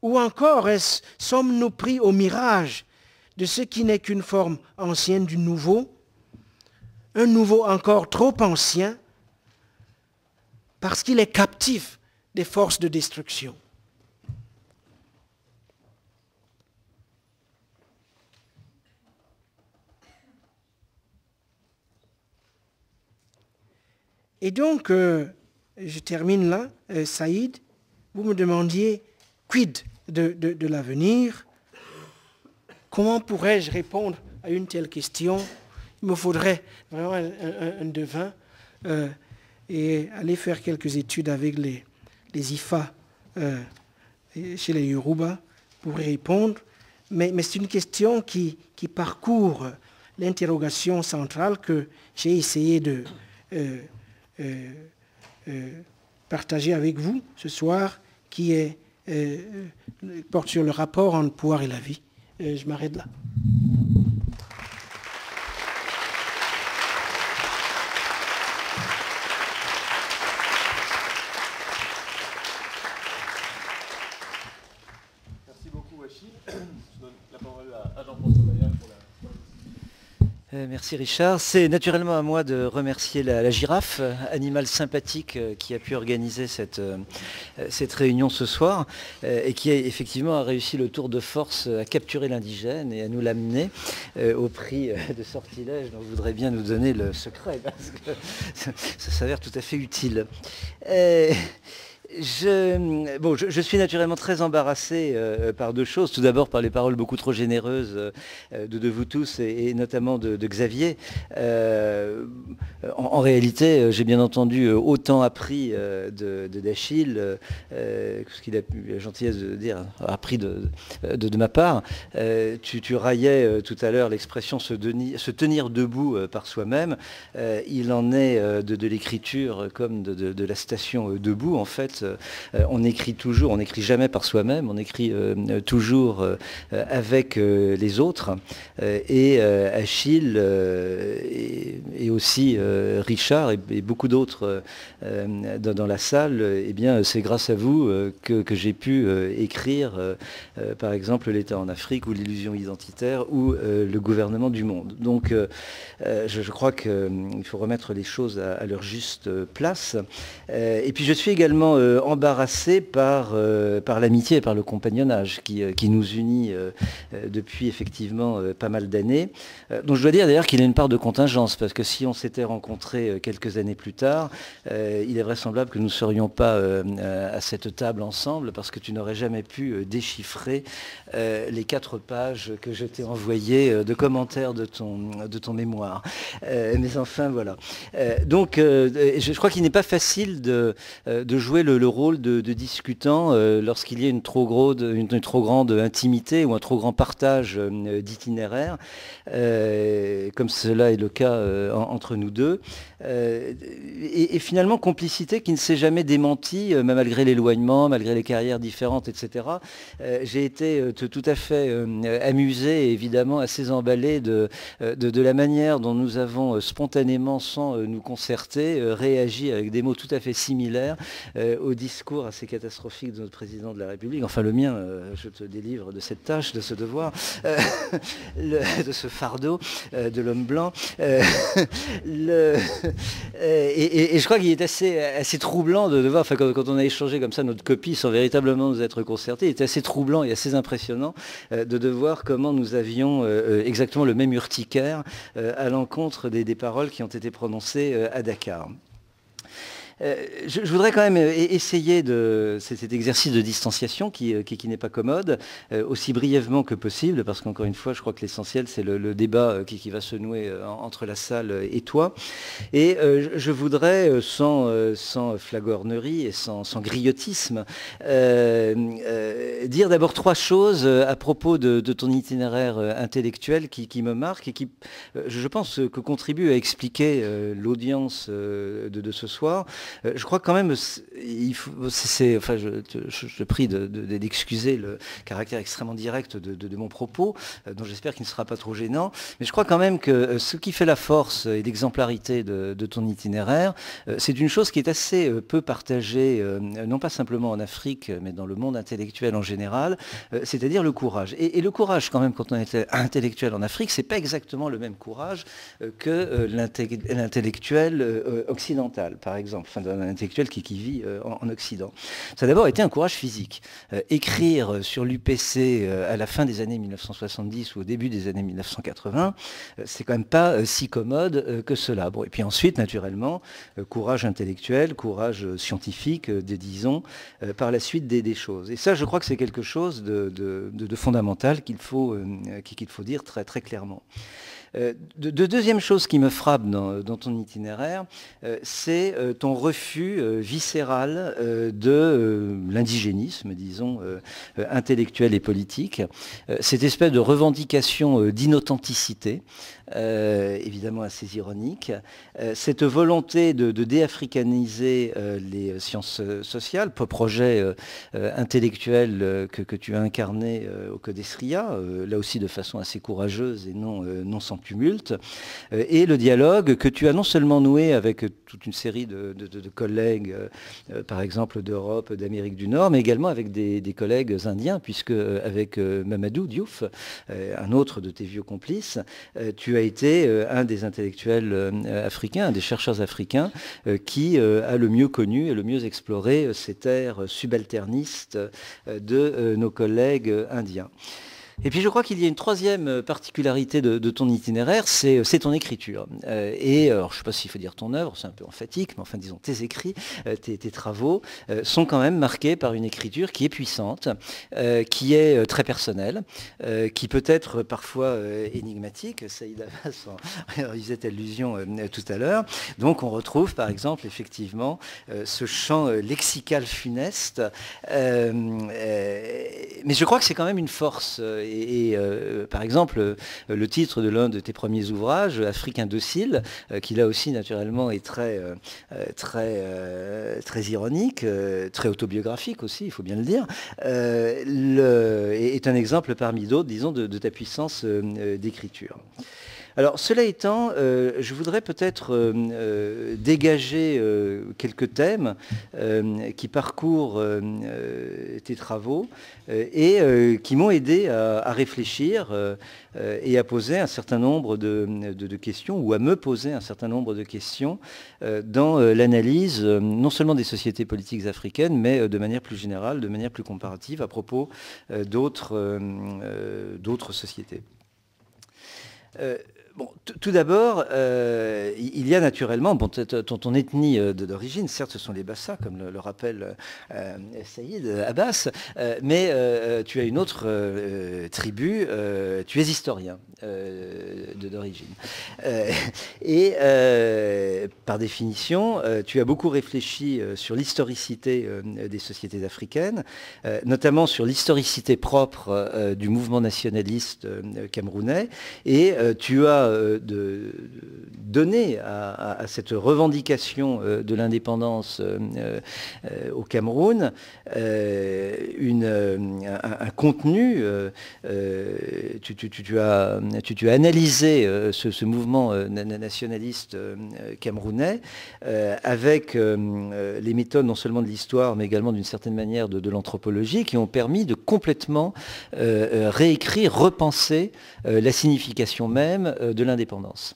Ou encore, sommes-nous pris au mirage de ce qui n'est qu'une forme ancienne du nouveau, un nouveau encore trop ancien, parce qu'il est captif des forces de destruction Et donc, euh, je termine là, euh, Saïd, vous me demandiez, quid de, l'avenir Comment pourrais-je répondre à une telle question Il me faudrait vraiment un, devin euh, et aller faire quelques études avec les, les IFA chez les Yoruba pour y répondre. Mais, c'est une question qui, qui parcourt l'interrogation centrale que j'ai essayé de, euh, euh, partager avec vous ce soir qui est, euh, porte sur le rapport entre pouvoir et la vie. je m'arrête là. Merci Richard. C'est naturellement à moi de remercier la, girafe, euh, animal sympathique euh, qui a pu organiser cette, euh, cette réunion ce soir et qui a effectivement réussi le tour de force à capturer l'indigène et à nous l'amener au prix de sortilèges dont voudrez bien nous donner le secret parce que ça, s'avère tout à fait utile je, suis naturellement très embarrassé euh, euh, par deux choses. Tout d'abord par les paroles beaucoup trop généreuses euh, de, vous tous et, notamment de, Xavier. en, réalité, j'ai bien entendu autant appris de, d'Achille que ce qu'il a eu la gentillesse de dire, appris de, ma part. Tu, raillais tout à l'heure l'expression se, se tenir debout par soi-même. il en est de, l'écriture comme de, la station debout, en fait euh, on écrit toujours, on n'écrit jamais par soi-même, on écrit euh, toujours euh, avec les autres. et Achille et, aussi Richard et, beaucoup d'autres dans, la salle, eh bien, c'est grâce à vous que, j'ai pu écrire, par exemple, l'État en Afrique ou l'illusion identitaire ou le gouvernement du monde. Donc, je, crois qu'il faut remettre les choses à leur juste place. et puis, je suis également euh, embarrassé par, euh, par l'amitié et par le compagnonnage qui, euh, nous unit depuis effectivement pas mal d'années. donc je dois dire d'ailleurs qu'il a une part de contingence, parce que si on s'était rencontré quelques années plus tard, il est vraisemblable que nous ne serions pas à cette table ensemble, parce que tu n'aurais jamais pu déchiffrer euh, les quatre pages que je t'ai envoyées euh, de commentaires de ton, de ton mémoire. Euh, mais enfin, voilà. donc, je, crois qu'il n'est pas facile de, jouer le, rôle de, discutant lorsqu'il y a une trop, grande, trop grande intimité ou un trop grand partage d'itinéraire, comme cela est le cas entre nous deux. Euh, et, finalement, complicité qui ne s'est jamais démentie, euh, malgré l'éloignement, malgré les carrières différentes, etc. Euh, j'ai été tout à fait amusé, évidemment, assez emballé de, de, la manière dont nous avons spontanément, sans nous concerter, réagi avec des mots tout à fait similaires au discours assez catastrophique de notre président de la République. Enfin, le mien, je te délivre de cette tâche, de ce devoir, de ce fardeau de l'homme blanc. le... Euh, et, je crois qu'il est assez, troublant de, voir, quand, on a échangé comme ça notre copie sans véritablement nous être concertés, il est assez troublant et assez impressionnant euh, de, de, voir comment nous avions euh, exactement le même urticaire à l'encontre des, paroles qui ont été prononcées à Dakar. Euh, je, voudrais quand même euh, e-, essayer de cet exercice de distanciation qui, euh, n'est pas commode, aussi brièvement que possible, parce qu'encore une fois, je crois que l'essentiel, c'est le, débat qui, va se nouer entre la salle et toi. Et je voudrais, sans, flagornerie et sans, sans griotisme, dire d'abord trois choses euh, à propos de, ton itinéraire euh, intellectuel qui, me marque et qui, euh, je pense, que contribue à expliquer l'audience de, ce soir. Je crois quand même, c'est, enfin, je, te prie d'excuser le caractère extrêmement direct de, mon propos, dont j'espère qu'il ne sera pas trop gênant, mais je crois quand même que ce qui fait la force et l'exemplarité de, ton itinéraire, c'est une chose qui est assez peu partagée, non pas simplement en Afrique, mais dans le monde intellectuel en général euh, c'est-à-dire le courage. Et, le courage, quand même, quand on est intellectuel en Afrique, c'est pas exactement le même courage euh, que euh, l'intellectuel occidental, par exemple, enfin, un intellectuel qui, vit en, Occident. Ça a d'abord été un courage physique. écrire sur l'UPC à la fin des années 1970 ou au début des années 1980, c'est quand même pas si commode que cela. Bon, et puis ensuite, naturellement, courage intellectuel, courage scientifique, disons, par la suite des, choses. Et ça, je crois que c'est quelque chose de, fondamental euh, qu'il faut, dire très, très clairement. Euh, de, deuxième chose qui me frappe dans, ton itinéraire, euh, c'est ton refus viscéral de l'indigénisme, disons, intellectuel et politique, cette espèce de revendication d'inauthenticité euh, évidemment assez ironique. Euh, cette volonté de, déafricaniser euh, les sciences sociales, projet intellectuel que, tu as incarné au Codestria, là aussi de façon assez courageuse et non, non sans tumulte, et le dialogue que tu as non seulement noué avec toute une série de, collègues, par exemple d'Europe, d'Amérique du Nord, mais également avec des, des collègues indiens, puisque avec Mamadou Diouf, un autre de tes vieux complices, tu a été euh, un des intellectuels euh, africains, un des chercheurs africains euh, qui a le mieux connu et le mieux exploré ces terres subalternistes de nos collègues indiens. Et puis je crois qu'il y a une troisième euh, particularité de, ton itinéraire, c'est euh, ton écriture. Euh, et je ne sais pas s'il faut dire ton œuvre, c'est un peu emphatique, mais enfin disons tes écrits, tes, travaux sont quand même marqués par une écriture qui est puissante, qui est très personnelle, qui peut être parfois énigmatique. Saïd Abbas en faisait allusion tout à l'heure. Donc on retrouve par exemple effectivement ce champ lexical funeste. mais je crois que c'est quand même une force et, euh, par exemple, euh, le titre de l'un de tes premiers ouvrages, Afrique indocile, euh, qui là aussi naturellement est très, ironique, très autobiographique aussi, il faut bien le dire, est un exemple parmi d'autres, disons, de, ta puissance d'écriture. Alors, cela étant, euh, je voudrais peut-être euh, euh, dégager quelques thèmes qui parcourent tes travaux et qui m'ont aidé à, réfléchir et à poser un certain nombre de, questions ou à me poser un certain nombre de questions dans l'analyse non seulement des sociétés politiques africaines, mais de manière plus générale, de manière plus comparative à propos d'autres sociétés. Bon, tout d'abord, euh, il y a naturellement, ton, ethnie euh, d'origine, certes, ce sont les Bassas, comme le, rappelle euh, Saïd Abbas, mais tu as une autre tribu, tu es historien. Euh, d'origine. Euh, et euh, par définition, tu as beaucoup réfléchi sur l'historicité des sociétés africaines, notamment sur l'historicité propre du mouvement nationaliste camerounais, et tu as donné à, cette revendication de l'indépendance au Cameroun un, contenu. tu, as euh, tu, as analysé euh, ce, mouvement euh, nationaliste camerounais avec les méthodes non seulement de l'histoire, mais également d'une certaine manière de l'anthropologie, qui ont permis de complètement réécrire, repenser la signification même de l'indépendance.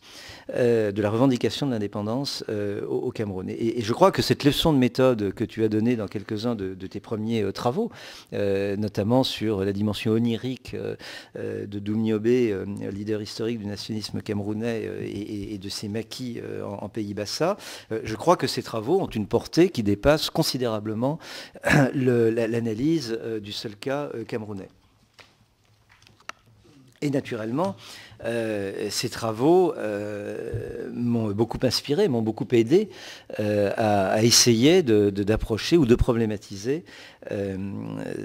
Euh, de la revendication de l'indépendance euh, au, Cameroun. Et, je crois que cette leçon de méthode que tu as donnée dans quelques-uns de, tes premiers euh, travaux, notamment sur la dimension onirique de Doumniobé, leader historique du nationalisme camerounais et, de ses maquis en, en, Pays Bassa, je crois que ces travaux ont une portée qui dépasse considérablement l'analyse du seul cas camerounais. Et naturellement, euh, ces travaux euh, m'ont beaucoup inspiré, m'ont beaucoup aidé euh, à, essayer d'approcher ou de problématiser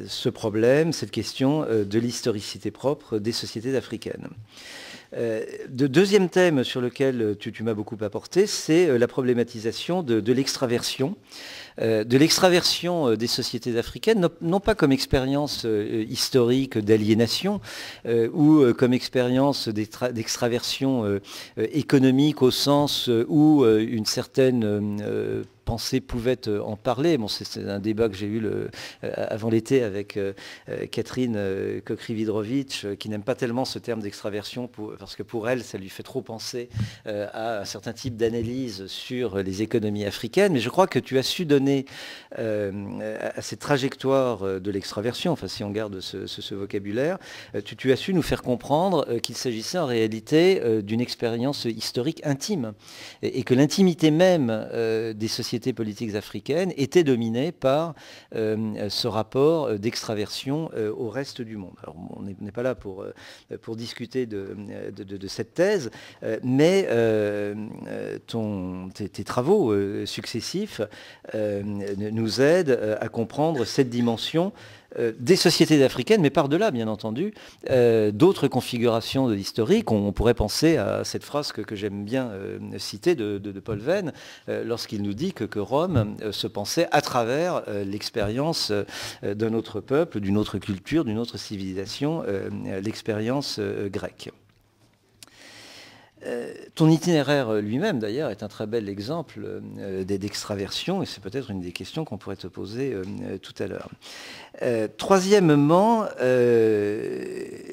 ce problème, cette question de l'historicité propre des sociétés africaines. Euh, de deuxième thème sur lequel euh, tu, m'as beaucoup apporté, c'est euh, la problématisation de, l'extraversion. de l'extraversion des sociétés africaines, non, pas comme expérience historique d'aliénation ou comme expérience d'extraversion économique au sens où une certaine pensée pouvait euh, en parler. c'est un débat que j'ai eu euh, avant l'été avec euh, Catherine Kokrividrovitch, qui n'aime pas tellement ce terme d'extraversion, parce que pour elle, ça lui fait trop penser à un certain type d'analyse sur les économies africaines. Mais je crois que tu as su donner à cette trajectoire de l'extraversion, enfin si on garde ce, vocabulaire, tu, as su nous faire comprendre qu'il s'agissait en réalité d'une expérience historique intime, et que l'intimité même des sociétés politiques africaines étaient dominées par euh, ce rapport euh, d'extraversion euh, au reste du monde. Alors, on n'est pas là pour, pour discuter de, cette thèse, mais ton, tes, travaux successifs nous aident à comprendre cette dimension euh, des sociétés africaines, mais par-delà, bien entendu, euh, d'autres configurations de l'historique. On, pourrait penser à cette phrase que, j'aime bien euh, citer de, Paul Venn, lorsqu'il nous dit que, que Rome se pensait à travers l'expérience d'un autre peuple, d'une autre culture, d'une autre civilisation, l'expérience grecque ton itinéraire lui-même, d'ailleurs, est un très bel exemple d'extraversion, et c'est peut-être une des questions qu'on pourrait te poser tout à l'heure. Euh, troisièmement, euh,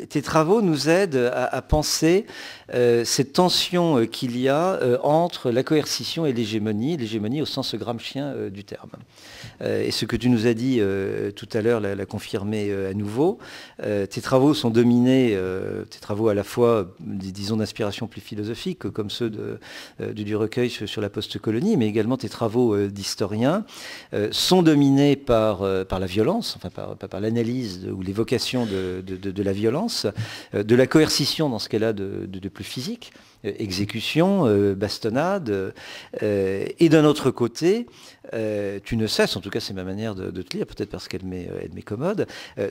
tes travaux nous aident à, penser euh, cette tension qu'il y a entre la coercition et l'hégémonie, l'hégémonie au sens gramscien du terme. et ce que tu nous as dit tout à l'heure l'a confirmé à nouveau. tes travaux sont dominés, tes travaux à la fois, disons, d'inspiration plus philosophique, comme ceux du, recueil sur, la post-colonie, mais également tes travaux d'historien, sont dominés par, par la violence, enfin par, par l'analyse ou l'évocation de, de, la violence, euh, de la coercition dans ce qu'elle a de, plus physique. Euh, exécution, euh, bastonnade. Euh, et d'un autre côté, tu ne cesses, en tout cas c'est ma manière de, te lire, peut-être parce qu'elle m'est, commode,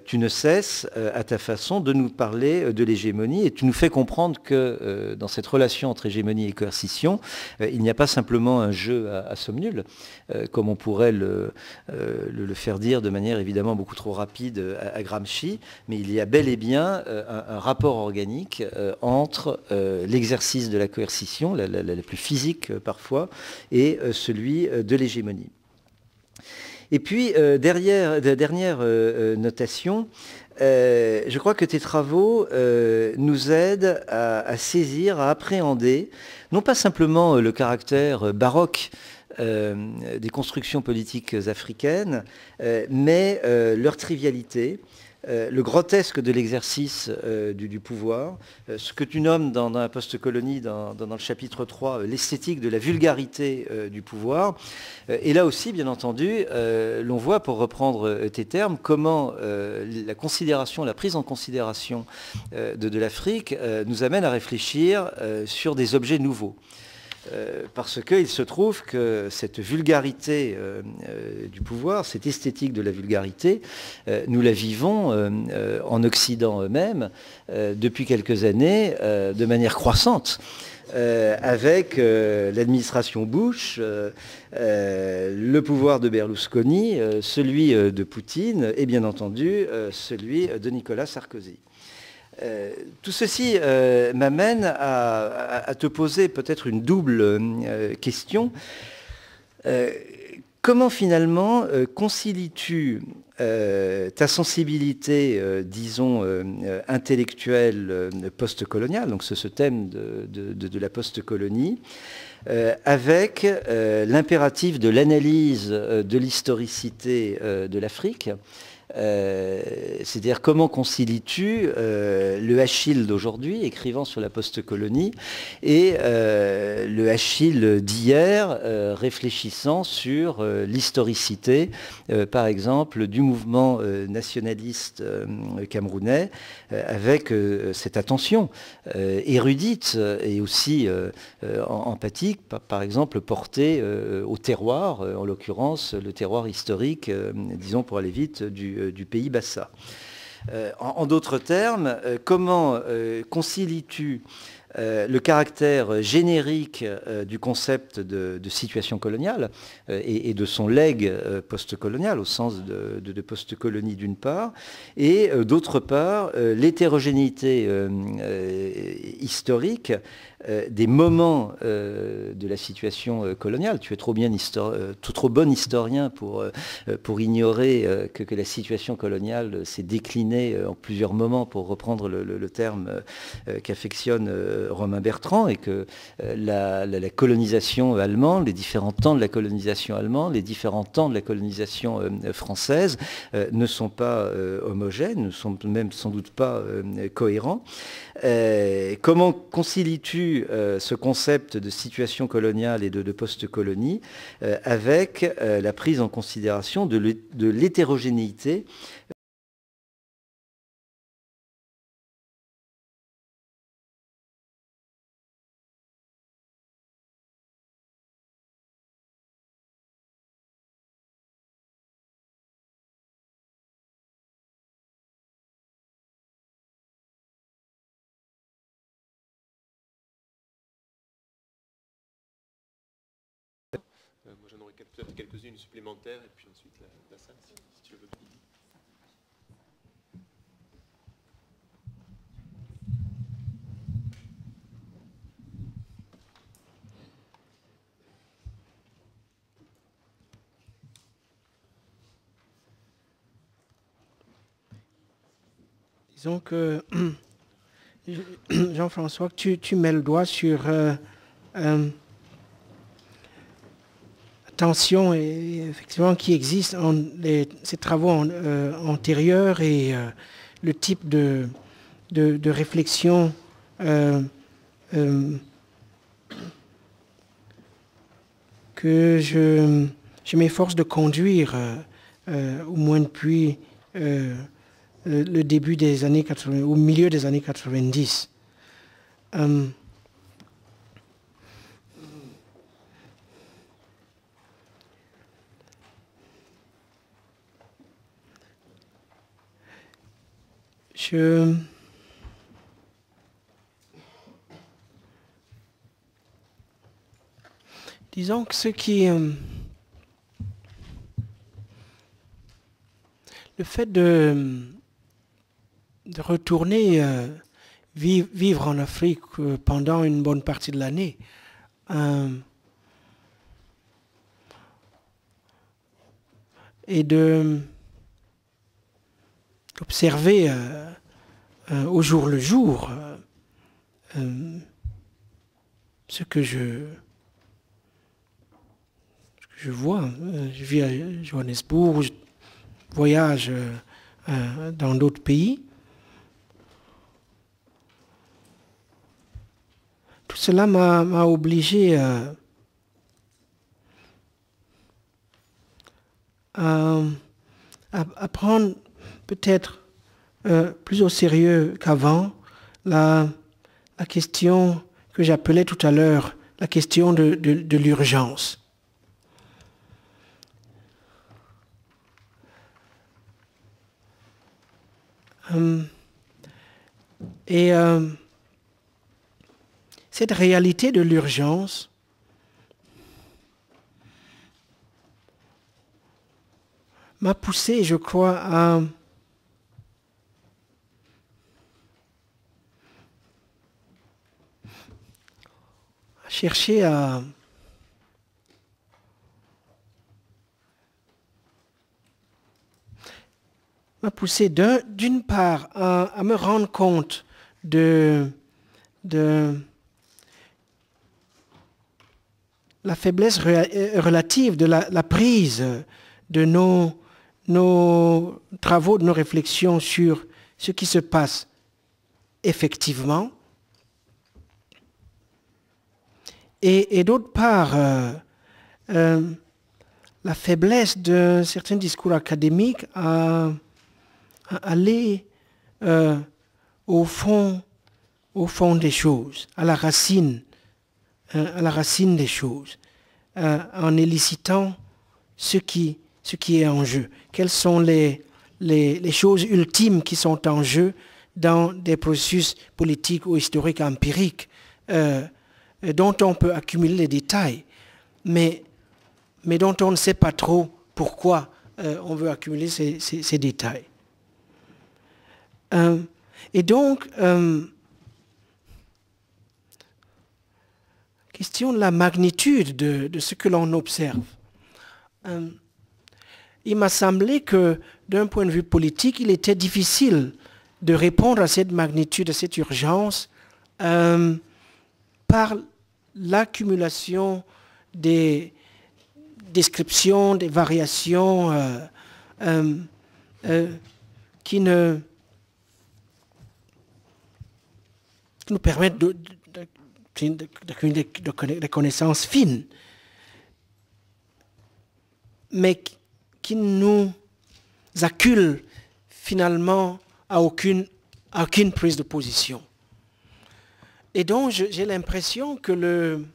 tu ne cesses à ta façon de nous parler de l'hégémonie et tu nous fais comprendre que dans cette relation entre hégémonie et coercition, il n'y a pas simplement un jeu à, à comme on pourrait le, le, faire dire de manière évidemment beaucoup trop rapide à, Gramsci, mais il y a bel et bien un rapport organique entre l'exercice de la coercition, la, plus physique euh, parfois, et euh, celui euh, de l'hégémonie. Et puis, derrière dernière notation, je crois que tes travaux nous aident à, saisir, à appréhender, non pas simplement le caractère baroque des constructions politiques africaines, mais leur trivialité, euh, le grotesque de l'exercice euh, du, pouvoir, euh, ce que tu nommes dans, la post-colonie, dans, le chapitre 3, l'esthétique de la vulgarité du pouvoir. et là aussi, bien entendu, l'on voit, pour reprendre tes termes, comment la considération, la prise en considération de l'Afrique nous amène à réfléchir sur des objets nouveaux. Euh, parce qu'il se trouve que cette vulgarité euh, euh, du pouvoir, cette esthétique de la vulgarité, nous la vivons en Occident eux-mêmes depuis quelques années de manière croissante. avec l'administration Bush, le pouvoir de Berlusconi, celui de Poutine et bien entendu celui de Nicolas Sarkozy. Euh, tout ceci euh, m'amène à, te poser peut-être une double euh, question. comment finalement concilies-tu ta sensibilité, disons, intellectuelle postcoloniale, donc ce, ce thème de, la postcolonie, colonie avec l'impératif de l'analyse de l'historicité de l'Afrique euh, c'est-à-dire comment concilies-tu euh, le Achille d'aujourd'hui, écrivant sur la post-colonie, et euh, le Achille d'hier, réfléchissant sur l'historicité, par exemple, du mouvement nationaliste camerounais, avec cette attention érudite et aussi empathique, par, exemple, portée au terroir, en l'occurrence le terroir historique, disons pour aller vite, du euh, du, pays Bassa. Euh, en, d'autres termes, euh, comment concilies-tu le caractère générique du concept de, situation coloniale et, de son leg post-colonial au sens de, post de d'une part, et d'autre part l'hétérogénéité historique euh, des moments euh, de la situation euh, coloniale. Tu es trop, bien tout trop bon historien pour, pour ignorer que, la situation coloniale s'est déclinée en plusieurs moments, pour reprendre le, terme qu'affectionne Romain Bertrand, et que la, la, colonisation allemande, les différents temps de la colonisation allemande, les différents temps de la colonisation française ne sont pas homogènes, ne sont même sans doute pas cohérents. comment concilies-tu euh, ce concept de situation coloniale et de, post-colonie euh, avec euh, la prise en considération de l'hétérogénéité Euh, moi, j'en aurais peut-être quelques-unes supplémentaires, et puis ensuite la, la salle, si, tu veux. Disons que Jean-François, tu, tu, mets le doigt sur euh, tensions effectivement qui existent en ces travaux euh, antérieurs et euh, le type de, réflexion euh, que je, m'efforce de conduire, au moins depuis le, début des années 80, au milieu des années 90. Disons que ce qui... Euh, le fait de, de retourner euh, vivre, en Afrique euh, pendant une bonne partie de l'année, et de Observer euh, euh, au jour le jour euh, ce que je je vois. Je vis à Johannesburg, je voyage dans d'autres pays. Tout cela m'a obligé à, à, à prendre peut-être euh, plus au sérieux qu'avant la, question que j'appelais tout à l'heure, la question de, l'urgence. Euh, et euh, cette réalité de l'urgence, m'a poussé, je crois, à, chercher à m'a poussé d'une part à, me rendre compte de, de la faiblesse euh, relative de la, prise de nos, travaux, de nos réflexions sur ce qui se passe effectivement, Et, d'autre part, euh, euh, la faiblesse de certains discours académiques à, aller euh, au, fond, au fond des choses, à la racine, à la racine des choses, en élicitant ce qui, ce qui est en jeu. Quelles sont les, les, choses ultimes qui sont en jeu dans des processus politiques ou historiques empiriques dont on peut accumuler les détails, mais, mais dont on ne sait pas trop pourquoi euh, on veut accumuler ces, détails. Euh, et donc, euh, question de la magnitude de, de ce que l'on observe. il m'a semblé que d'un point de vue politique, il était difficile de répondre à cette magnitude, à cette urgence, par l'accumulation des descriptions, des variations euh, euh, euh, qui, ne, nous permettent de des connaissances fines, mais qui nous acculent finalement à à aucune prise de position. Et donc, j'ai l'impression que le...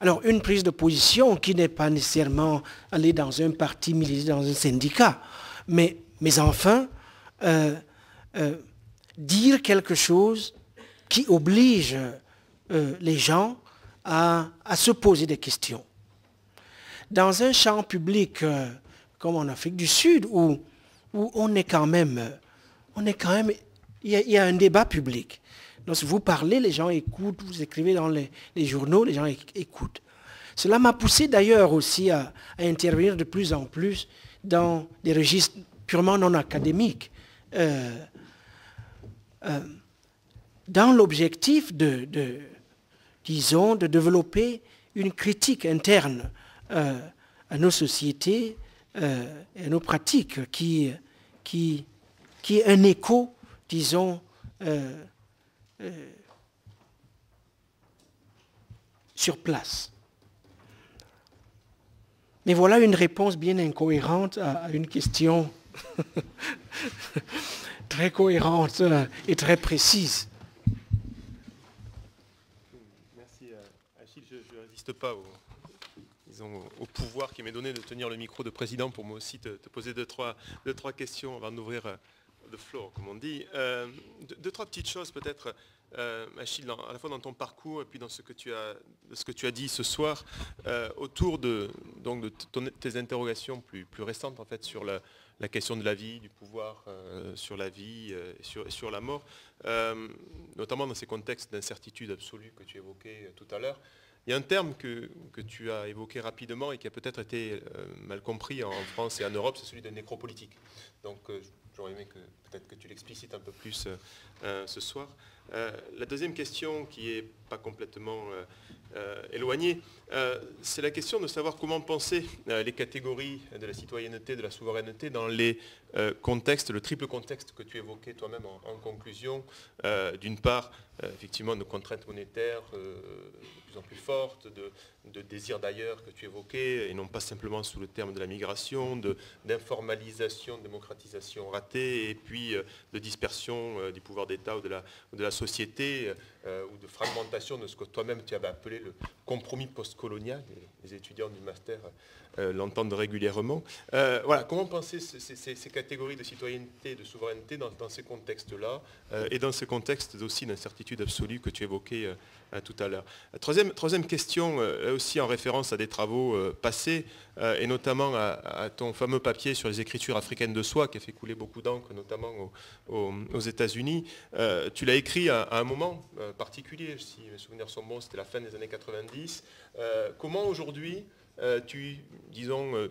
Alors, une prise de position qui n'est pas nécessairement aller dans un parti, militaire, dans un syndicat, mais, mais enfin, euh, euh, dire quelque chose qui oblige euh, les gens à, se poser des questions. Dans un champ public comme en Afrique du Sud, où, où on est quand même, on est quand même, il y a un débat public Lorsque vous parlez, les gens écoutent, vous écrivez dans les, journaux, les gens écoutent. Cela m'a poussé d'ailleurs aussi à, intervenir de plus en plus dans des registres purement non académiques, euh, euh, dans l'objectif de, disons, de développer une critique interne euh, à nos sociétés et à nos pratiques qui, qui, qui est un écho, disons, euh, sur place. Mais voilà une réponse bien incohérente à une question très cohérente euh, et très précise. Merci euh, Achille, je ne résiste pas au, pouvoir qui m'est donné de tenir le micro de président pour moi aussi te, poser deux trois, deux, trois questions avant d'ouvrir de comme on dit. Euh, deux, trois petites choses peut-être, euh, Achille, à la fois dans ton parcours et puis dans ce que tu as, ce que tu as dit ce soir, euh, autour de, donc de tes interrogations plus, plus récentes en fait sur la, question de la vie, du pouvoir euh, sur la vie et sur, la mort, notamment dans ces contextes d'incertitude absolue que tu évoquais tout à l'heure. Il y a un terme que, tu as évoqué rapidement et qui a peut-être été mal compris en France et en Europe, c'est celui de nécropolitique. Donc j'aurais aimé que peut-être que tu l'explicites un peu plus euh, euh, ce soir. Euh, la deuxième question, qui n'est pas complètement éloignée, c'est la question de savoir comment penser les catégories de la citoyenneté, de la souveraineté dans les contextes, le triple contexte que tu évoquais toi-même en, conclusion. D'une part, effectivement, nos contraintes monétaires de plus en plus fortes, de, désirs d'ailleurs que tu évoquais, et non pas simplement sous le terme de la migration, d'informalisation, de démocratisation ratée, et puis euh, de dispersion euh, du pouvoir d'État ou, de la société, euh, ou de fragmentation de ce que toi-même tu avais appelé le compromis postcolonial. Les étudiants du master l'entendent régulièrement. voilà, comment penser ces, catégories de citoyenneté, de souveraineté dans, dans ces contextes-là, et dans ce contexte aussi d'incertitude absolue que tu évoquais tout à l'heure. Troisième, question, euh, aussi en référence à des travaux euh, passés, euh, et notamment à, ton fameux papier sur les écritures africaines de soi, qui a fait couler beaucoup d'encre, notamment aux, États-Unis. tu l'as écrit à, un moment particulier, si mes souvenirs sont bons, c'était la fin des années 90. comment aujourd'hui tu, disons,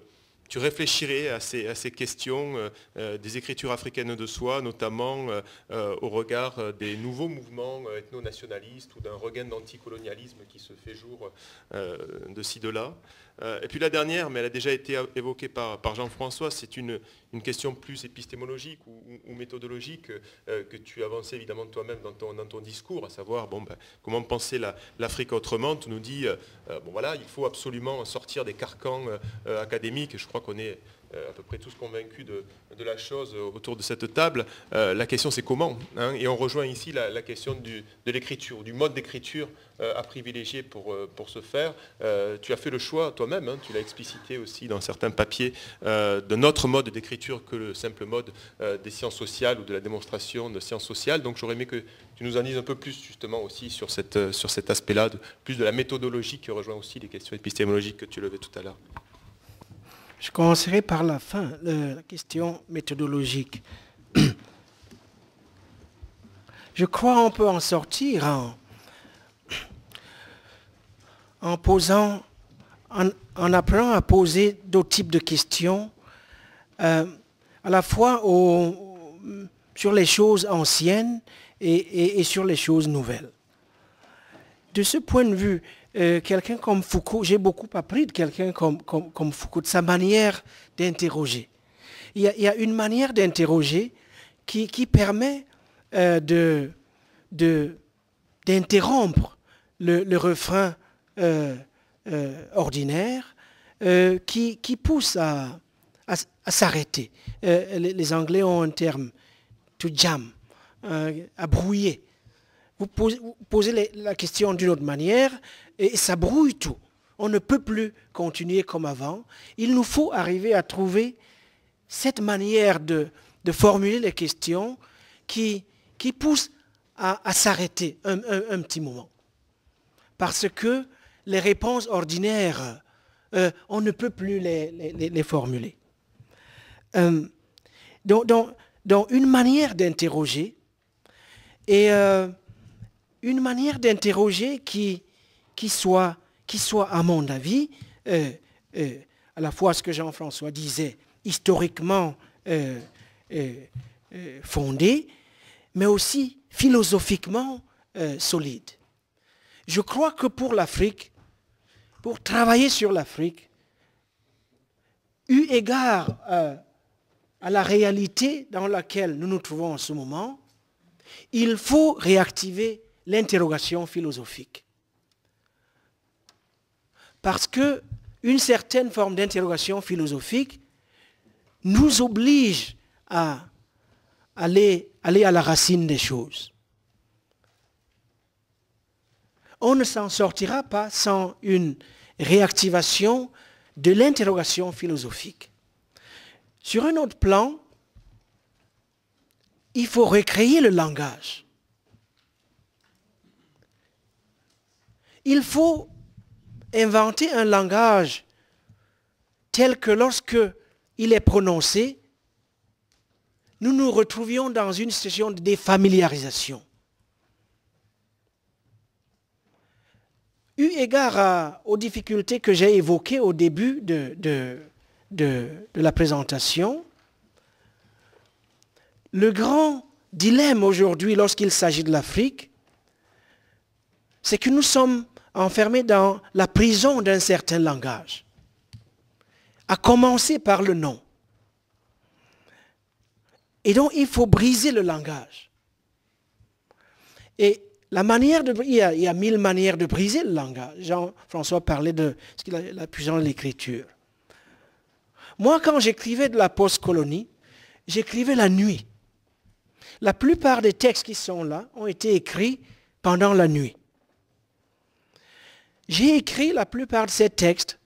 tu réfléchirais à ces, questions euh, euh, des écritures africaines de soi, notamment euh, au regard des nouveaux mouvements ethno-nationalistes ou d'un regain d'anticolonialisme qui se fait jour de ci, de là euh, et puis la dernière, mais elle a déjà été évoquée par, Jean-François, c'est une, question plus épistémologique ou, méthodologique euh, que tu avances évidemment toi-même dans ton, discours, à savoir ben, comment penser l'Afrique autrement. Tu nous dis, euh, bon voilà, il faut absolument sortir des carcans académiques. Je crois qu'on est euh, à peu près tous convaincus de, la chose euh, autour de cette table. Euh, la question, c'est comment hein. Et on rejoint ici la, question de l'écriture, du mode d'écriture à privilégier pour, pour ce faire. tu as fait le choix toi-même, hein. tu l'as explicité aussi dans certains papiers, d'un autre mode d'écriture que le simple mode des sciences sociales ou de la démonstration de sciences sociales. Donc j'aurais aimé que tu nous en dises un peu plus justement aussi sur, cette, sur cet aspect-là, plus de la méthodologie qui rejoint aussi les questions épistémologiques que tu levais tout à l'heure. Je commencerai par la fin, euh, la question méthodologique. Je crois qu'on peut en sortir en, posant, en, apprenant à poser d'autres types de questions, euh, à la fois sur les choses anciennes et, sur les choses nouvelles. De ce point de vue, euh, quelqu'un comme Foucault, j'ai beaucoup appris de quelqu'un comme, Foucault, de sa manière d'interroger. Il, y a une manière d'interroger qui, permet euh, de d'interrompre le, refrain euh, ordinaire, qui, pousse à, s'arrêter. Les, les, Anglais ont un terme, to jam, à brouiller. Vous posez, la question d'une autre manière et ça brouille tout. On ne peut plus continuer comme avant. Il nous faut arriver à trouver cette manière de, formuler les questions qui, qui pousse à, s'arrêter un, petit moment. Parce que les réponses ordinaires, euh, on ne peut plus les, formuler. Euh, donc, dans, une manière d'interroger, et euh, une manière d'interroger qui, qui, soit, qui soit, à mon avis, euh, euh, à la fois ce que Jean-François disait, historiquement euh, fondé, fondée, mais aussi philosophiquement solide. Je crois que pour l'Afrique, pour travailler sur l'Afrique, eu égard à la réalité dans laquelle nous nous trouvons en ce moment, il faut réactiver l'interrogation philosophique. Parce que une certaine forme d'interrogation philosophique nous oblige à aller, aller à la racine des choses. On ne s'en sortira pas sans une réactivation de l'interrogation philosophique. Sur un autre plan, il faut recréer le langage. Il faut inventer un langage tel que lorsque il est prononcé, nous nous retrouvions dans une situation de défamiliarisation. Eu égard aux difficultés que j'ai évoquées au début de, de la présentation, le grand dilemme aujourd'hui lorsqu'il s'agit de l'Afrique, c'est que nous sommes Enfermé dans la prison d'un certain langage, à commencer par le nom. Et donc, il faut briser le langage. Et la manière de, il, y a, mille manières de briser le langage. Jean-François parlait de ce qu'il la puissance de l'écriture. Moi, quand j'écrivais de la post-colonie, j'écrivais la nuit. La plupart des textes qui sont là ont été écrits pendant la nuit. J'ai écrit la plupart de ces textes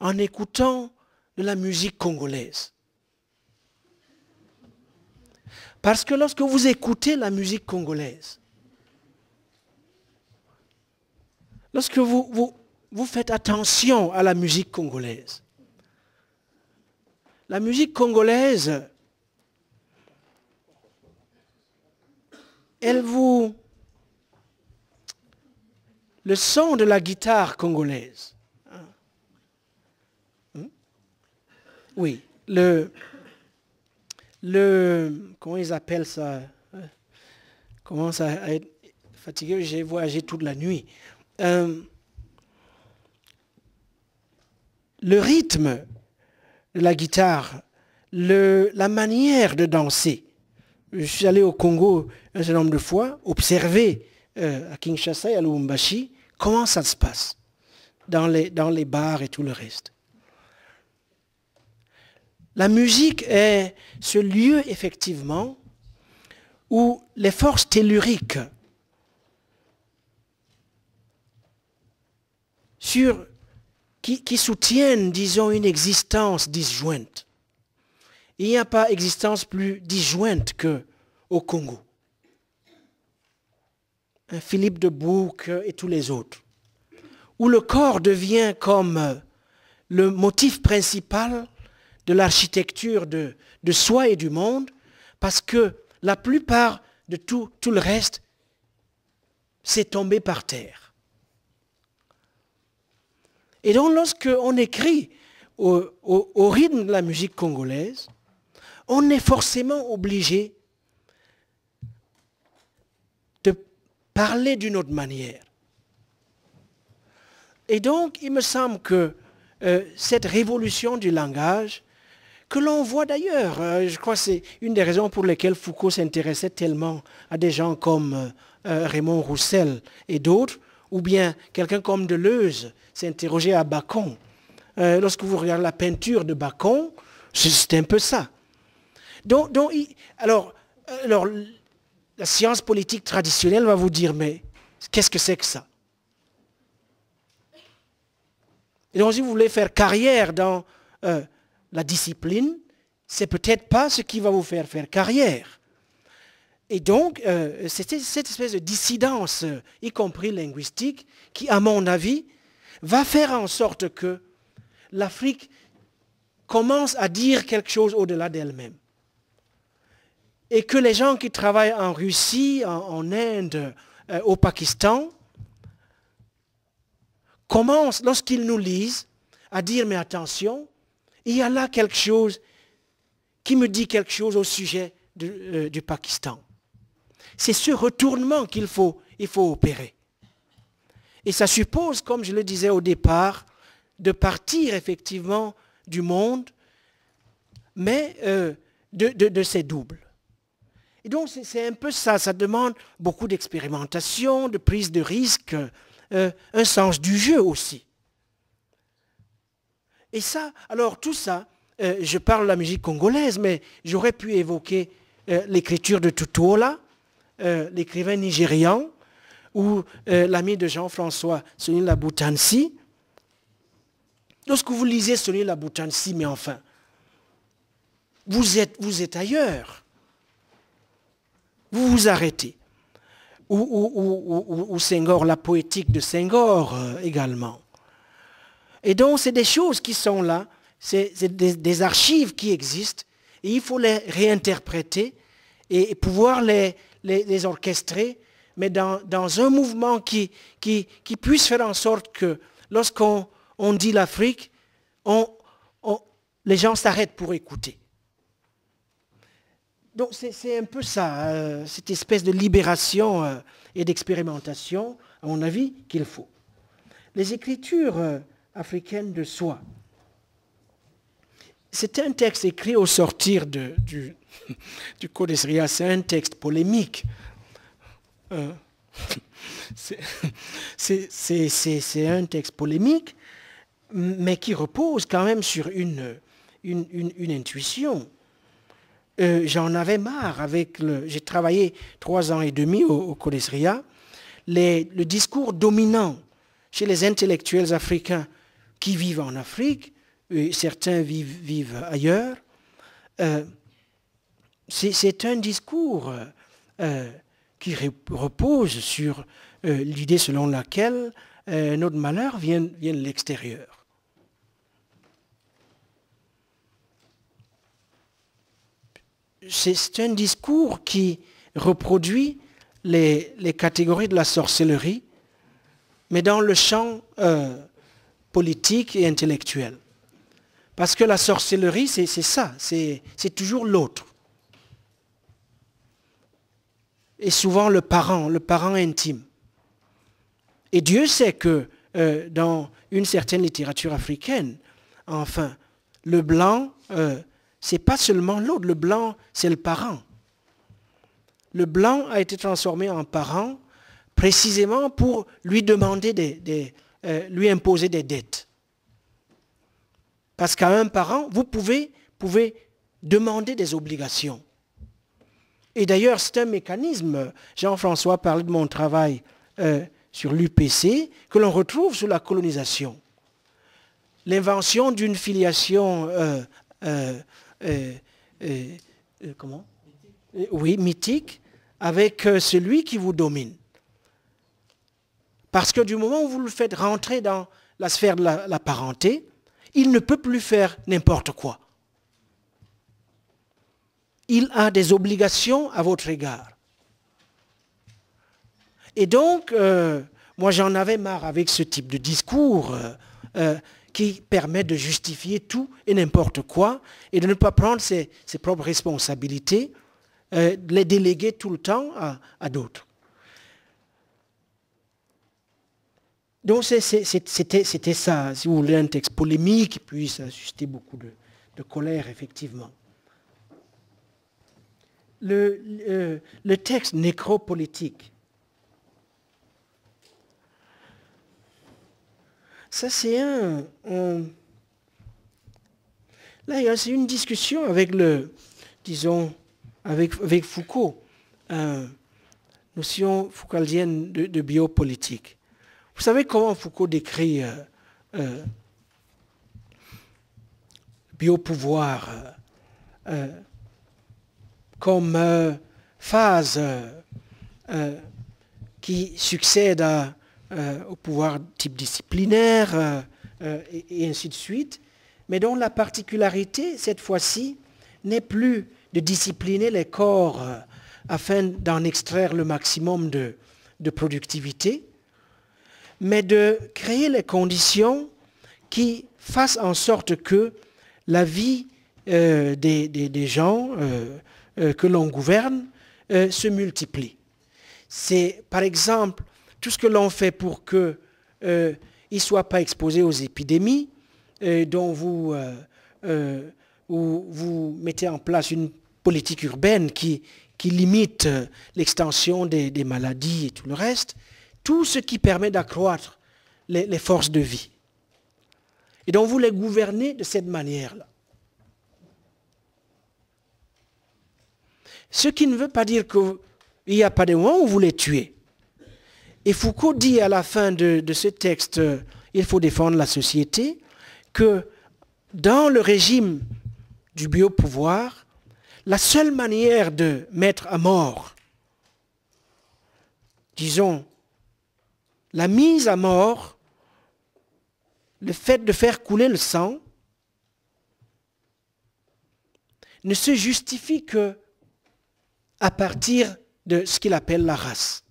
en écoutant de la musique congolaise. Parce que lorsque vous écoutez la musique congolaise, lorsque vous, vous, faites attention à la musique congolaise, la musique congolaise, elle vous le son de la guitare congolaise. Hein? Hmm? Oui, le, le, comment ils appellent ça euh, Commence à être fatigué, j'ai voyagé toute la nuit. Euh, le rythme de la guitare, le, la manière de danser. Je suis allé au Congo un certain nombre de fois, observer euh, à Kinshasa et à Lubumbashi Comment ça se passe dans les, dans les bars et tout le reste La musique est ce lieu, effectivement, où les forces telluriques sur, qui, soutiennent, disons, une existence disjointe. Il n'y a pas existence plus disjointe qu'au Congo. Euh, Philippe de Bouc euh, et tous les autres, où le corps devient comme euh, le motif principal de l'architecture de, soi et du monde, parce que la plupart de tout, le reste s'est tombé par terre. Et donc lorsque lorsqu'on écrit au rythme de la musique congolaise, on est forcément obligé parler d'une autre manière. Et donc, il me semble que euh, cette révolution du langage, que l'on voit d'ailleurs, euh, je crois que c'est une des raisons pour lesquelles Foucault s'intéressait tellement à des gens comme euh, Raymond Roussel et d'autres, ou bien quelqu'un comme Deleuze s'interrogeait à Bacon. lorsque vous regardez la peinture de Bacon, c'est un peu ça. alors, alors la science politique traditionnelle va vous dire, mais qu'est-ce que c'est que ça Et donc si vous voulez faire carrière dans euh, la discipline, c'est peut-être pas ce qui va vous faire faire carrière. Et donc, euh, c'est c'était cette espèce de dissidence, euh, y compris linguistique, qui, à mon avis, va faire en sorte que l'Afrique commence à dire quelque chose au-delà d'elle-même et que les gens qui travaillent en Russie, en, Inde, euh, au Pakistan, commencent, lorsqu'ils nous lisent, à dire, mais attention, il y a là quelque chose qui me dit quelque chose au sujet euh, du Pakistan. C'est ce retournement qu'il faut, il faut opérer. Et ça suppose, comme je le disais au départ, de partir effectivement du monde, mais euh, de, ses doubles. Et donc c'est un peu ça, ça demande beaucoup d'expérimentation, de prise de risque, euh, un sens du jeu aussi. Et ça, alors tout ça, euh, je parle de la musique congolaise, mais j'aurais pu évoquer euh, l'écriture de Tutuola, l'écrivain nigérian, ou l'ami de Jean-François, Sonny Laboutansi. Lorsque vous lisez Sonny Laboutansi, mais enfin, vous êtes ailleurs vous vous arrêtez. Ou, ou, ou, Senghor, la poétique de Senghor euh, également. Et donc, c'est des choses qui sont là, c'est des, archives qui existent, et il faut les réinterpréter et, pouvoir les, les, les, orchestrer, mais dans, un mouvement qui, qui, puisse faire en sorte que lorsqu'on on dit l'Afrique, on, les gens s'arrêtent pour écouter donc c'est un peu ça, hein, cette espèce de libération euh, et d'expérimentation, à mon avis, qu'il faut. Les écritures euh, africaines de soi. C'est un texte écrit au sortir de, du, du Code c'est un texte polémique. Euh, c'est un texte polémique, mais qui repose quand même sur une intuition euh, j'en avais marre avec le... J'ai travaillé trois ans et demi au, au le discours dominant chez les intellectuels africains qui vivent en Afrique, et euh, certains vivent, ailleurs, euh, c'est un discours qui repose sur l'idée selon laquelle notre malheur vient, vient de l'extérieur. c'est un discours qui reproduit les, les, catégories de la sorcellerie, mais dans le champ euh, politique et intellectuel. Parce que la sorcellerie, c'est ça, c'est toujours l'autre. Et souvent le parent, le parent intime. Et Dieu sait que euh, dans une certaine littérature africaine, enfin, le blanc euh, n'est pas seulement l'autre. Le blanc, c'est le parent. Le blanc a été transformé en parent précisément pour lui demander des, euh, lui imposer des dettes. Parce qu'à un parent, vous pouvez, pouvez demander des obligations. Et d'ailleurs, c'est un mécanisme, Jean-François parlait de mon travail euh, sur l'UPC, que l'on retrouve sous la colonisation. L'invention d'une filiation euh, euh, euh, euh, comment Oui, mythique avec celui qui vous domine. Parce que du moment où vous le faites rentrer dans la sphère de la, parenté, il ne peut plus faire n'importe quoi. Il a des obligations à votre égard. Et donc, moi j'en avais marre avec ce type de discours qui permet de justifier tout et n'importe quoi et de ne pas prendre ses, propres responsabilités, de euh, les déléguer tout le temps à, d'autres. Donc c'était ça, si vous voulez, un texte polémique qui puisse susciter beaucoup de, colère, effectivement. Le, le texte nécropolitique Ça, c'est un... On... Là, c'est une discussion avec le, disons, avec, Foucault, euh, notion foucaldienne de, biopolitique. Vous savez comment Foucault décrit euh, euh biopouvoir euh, comme phase qui succède à euh, au pouvoir type disciplinaire, euh, euh, et, ainsi de suite, mais dont la particularité, cette fois-ci, n'est plus de discipliner les corps afin d'en extraire le maximum de, productivité, mais de créer les conditions qui fassent en sorte que la vie des, gens que l'on gouverne se multiplie. C'est par exemple tout ce que l'on fait pour qu'ils euh, ne soient pas exposés aux épidémies, euh, dont vous, euh, vous mettez en place une politique urbaine qui, limite l'extension des, maladies et tout le reste, tout ce qui permet d'accroître les, forces de vie. Et donc vous les gouvernez de cette manière-là. Ce qui ne veut pas dire qu'il n'y a pas de moment où vous les tuez. Et Foucault dit à la fin de, ce texte, euh, il faut défendre la société, que dans le régime du biopouvoir, la seule manière de mettre à mort, disons, la mise à mort, le fait de faire couler le sang, ne se justifie que à partir de ce qu'il appelle la race.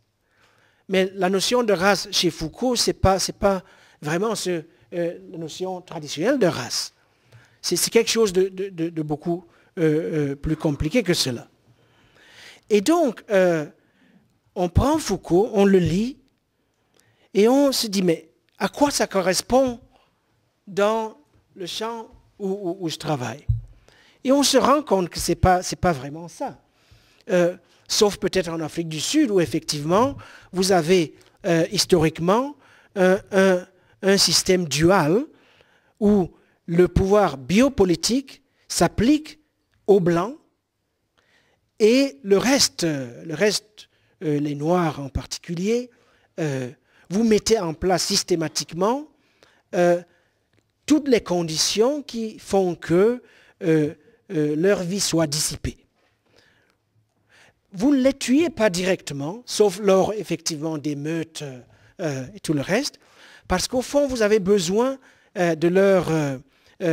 Mais la notion de race chez Foucault, ce n'est pas, pas, vraiment euh, la notion traditionnelle de race. C'est quelque chose de, beaucoup euh, euh, plus compliqué que cela. Et donc, on prend Foucault, on le lit, et on se dit, mais à quoi ça correspond dans le champ où, je travaille Et on se rend compte que ce n'est pas, vraiment ça sauf peut-être en Afrique du Sud, où effectivement, vous avez euh, historiquement un, système dual où le pouvoir biopolitique s'applique aux Blancs et le reste, le reste euh, les Noirs en particulier, euh, vous mettez en place systématiquement toutes les conditions qui font que leur vie soit dissipée vous ne les tuez pas directement, sauf lors effectivement des meutes euh, et tout le reste, parce qu'au fond, vous avez besoin euh, de leur euh,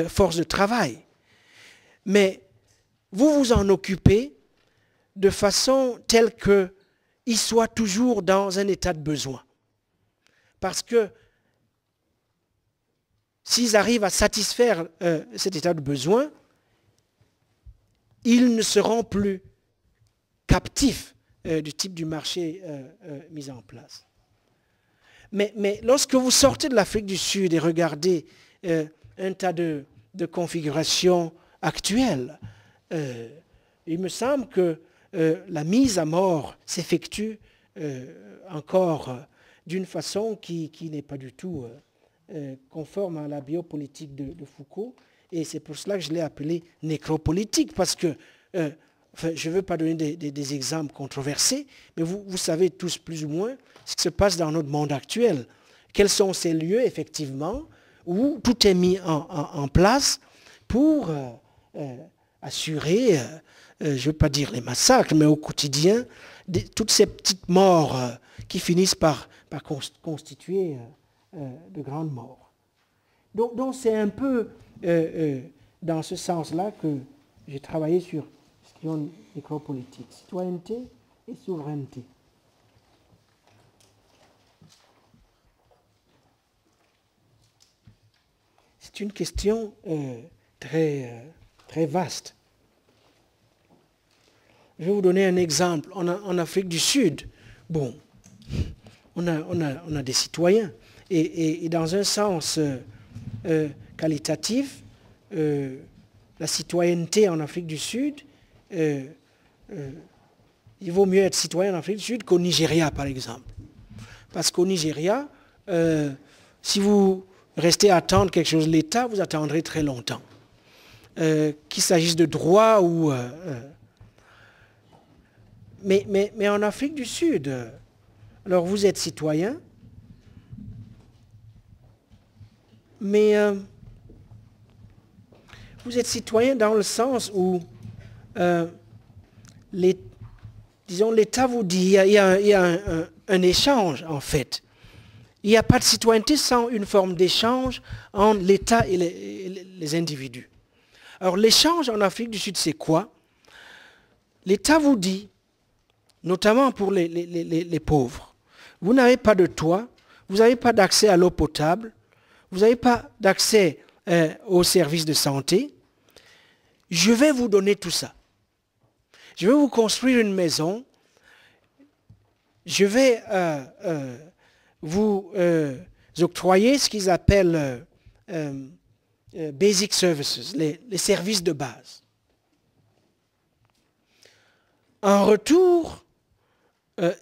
force de travail. Mais vous vous en occupez de façon telle qu'ils soient toujours dans un état de besoin. Parce que s'ils arrivent à satisfaire cet état de besoin, ils ne seront plus captif euh, du type du marché euh, euh, mis en place. Mais, lorsque vous sortez de l'Afrique du Sud et regardez un tas de, configurations actuelles, il me semble que la mise à mort s'effectue encore d'une façon qui, n'est pas du tout conforme à la biopolitique de, Foucault. Et c'est pour cela que je l'ai appelé nécropolitique, parce que je ne veux pas donner des, exemples controversés, mais vous, savez tous plus ou moins ce qui se passe dans notre monde actuel. Quels sont ces lieux, effectivement, où tout est mis en, place pour euh, euh, assurer, euh, je ne veux pas dire les massacres, mais au quotidien, toutes ces petites morts qui finissent par constituer de grandes morts. Donc c'est un peu dans ce sens-là que j'ai travaillé sur citoyenneté et souveraineté. C'est une question euh, très, très vaste. Je vais vous donner un exemple. En, Afrique du Sud, bon, on a, on a, des citoyens. Et, dans un sens euh, euh, qualitatif, la citoyenneté en Afrique du Sud euh, euh, il vaut mieux être citoyen en Afrique du Sud qu'au Nigeria, par exemple. Parce qu'au Nigeria, euh, si vous restez à attendre quelque chose de l'État, vous attendrez très longtemps. Qu'il s'agisse de droit ou... Mais, mais, mais, en Afrique du Sud, alors vous êtes citoyen, mais vous êtes citoyen dans le sens où euh, disons, l'État vous dit, il y a, un, échange en fait. Il n'y a pas de citoyenneté sans une forme d'échange entre l'État et, les, individus. Alors l'échange en Afrique du Sud, c'est quoi L'État vous dit, notamment pour les, pauvres, vous n'avez pas de toit, vous n'avez pas d'accès à l'eau potable, vous n'avez pas d'accès euh, aux services de santé, je vais vous donner tout ça je vais vous construire une maison, je vais euh, euh, vous euh, octroyer ce qu'ils appellent basic services, les, services de base. En retour,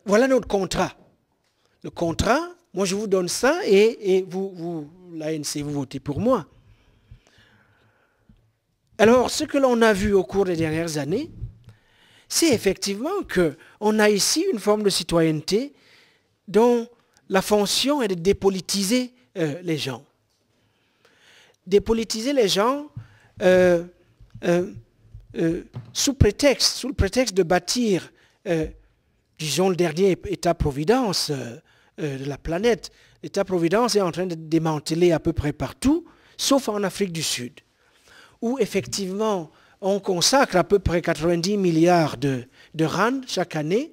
voilà notre contrat. Le contrat, moi je vous donne ça et, vous, vous, l'ANC, vous votez pour moi. Alors, ce que l'on a vu au cours des dernières années, c'est effectivement qu'on a ici une forme de citoyenneté dont la fonction est de dépolitiser euh, les gens. Dépolitiser les gens euh, euh, sous prétexte, sous le prétexte de bâtir, disons, le dernier État-providence de la planète. L'État-providence est en train de démanteler à peu près partout, sauf en Afrique du Sud, où effectivement on consacre à peu près 90 milliards de, de chaque année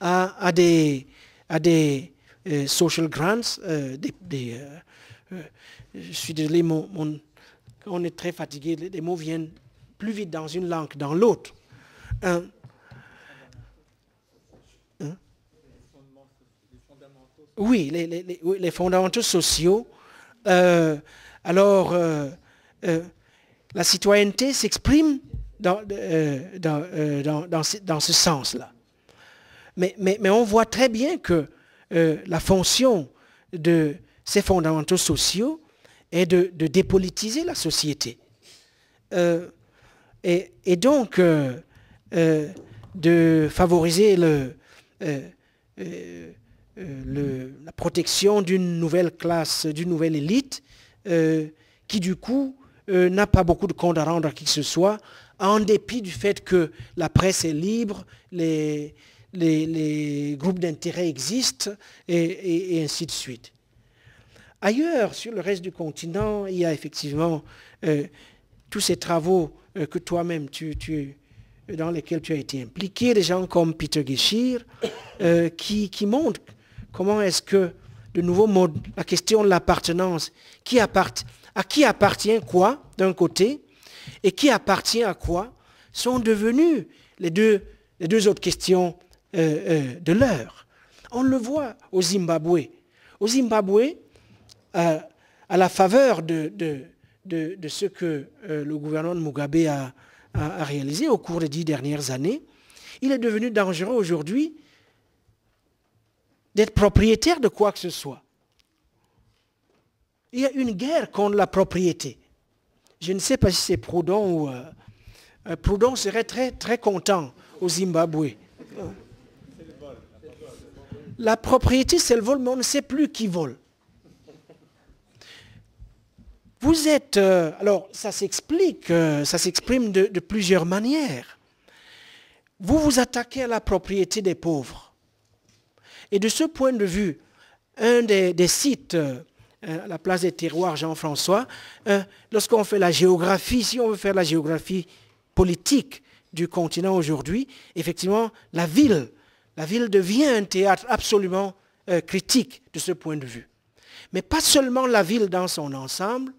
à, des, euh, social grants. Euh, euh, je suis désolé, on est très fatigué, les, mots viennent plus vite dans une langue que dans l'autre. Hein? Oui, les, les, fondamentaux sociaux. alors, la citoyenneté s'exprime dans, euh, euh, dans, ce sens-là. Mais, mais, on voit très bien que euh, la fonction de ces fondamentaux sociaux est de, dépolitiser la société. Et, donc, de favoriser la protection d'une nouvelle classe, d'une nouvelle élite, qui du coup euh, n'a pas beaucoup de comptes à rendre à qui que ce soit, en dépit du fait que la presse est libre, les, groupes d'intérêt existent, et, ainsi de suite. Ailleurs, sur le reste du continent, il y a effectivement euh, tous ces travaux euh, que toi-même, tu, dans lesquels tu as été impliqué, des gens comme Peter Geschir, qui, montrent comment est-ce que de nouveaux modes, la question de l'appartenance, qui appartient à qui appartient quoi d'un côté et qui appartient à quoi sont devenues les deux, les deux autres questions euh, euh, de l'heure. On le voit au Zimbabwe. Au Zimbabwe, euh, à la faveur de, de, ce que le gouvernement de Mugabe a réalisé au cours des dix dernières années, il est devenu dangereux aujourd'hui d'être propriétaire de quoi que ce soit. Il y a une guerre contre la propriété. Je ne sais pas si c'est Proudhon ou... Euh, euh, Proudhon serait très, très content au Zimbabwe. La propriété, c'est le vol, mais on ne sait plus qui vole. Vous êtes... Euh, alors, ça s'explique, ça s'exprime de, plusieurs manières. Vous vous attaquez à la propriété des pauvres. Et de ce point de vue, un des sites euh, à la place des terroirs Jean-François, euh, lorsqu'on fait la géographie, si on veut faire la géographie politique du continent aujourd'hui, effectivement, la ville, devient un théâtre absolument euh, critique de ce point de vue. Mais pas seulement la ville dans son ensemble,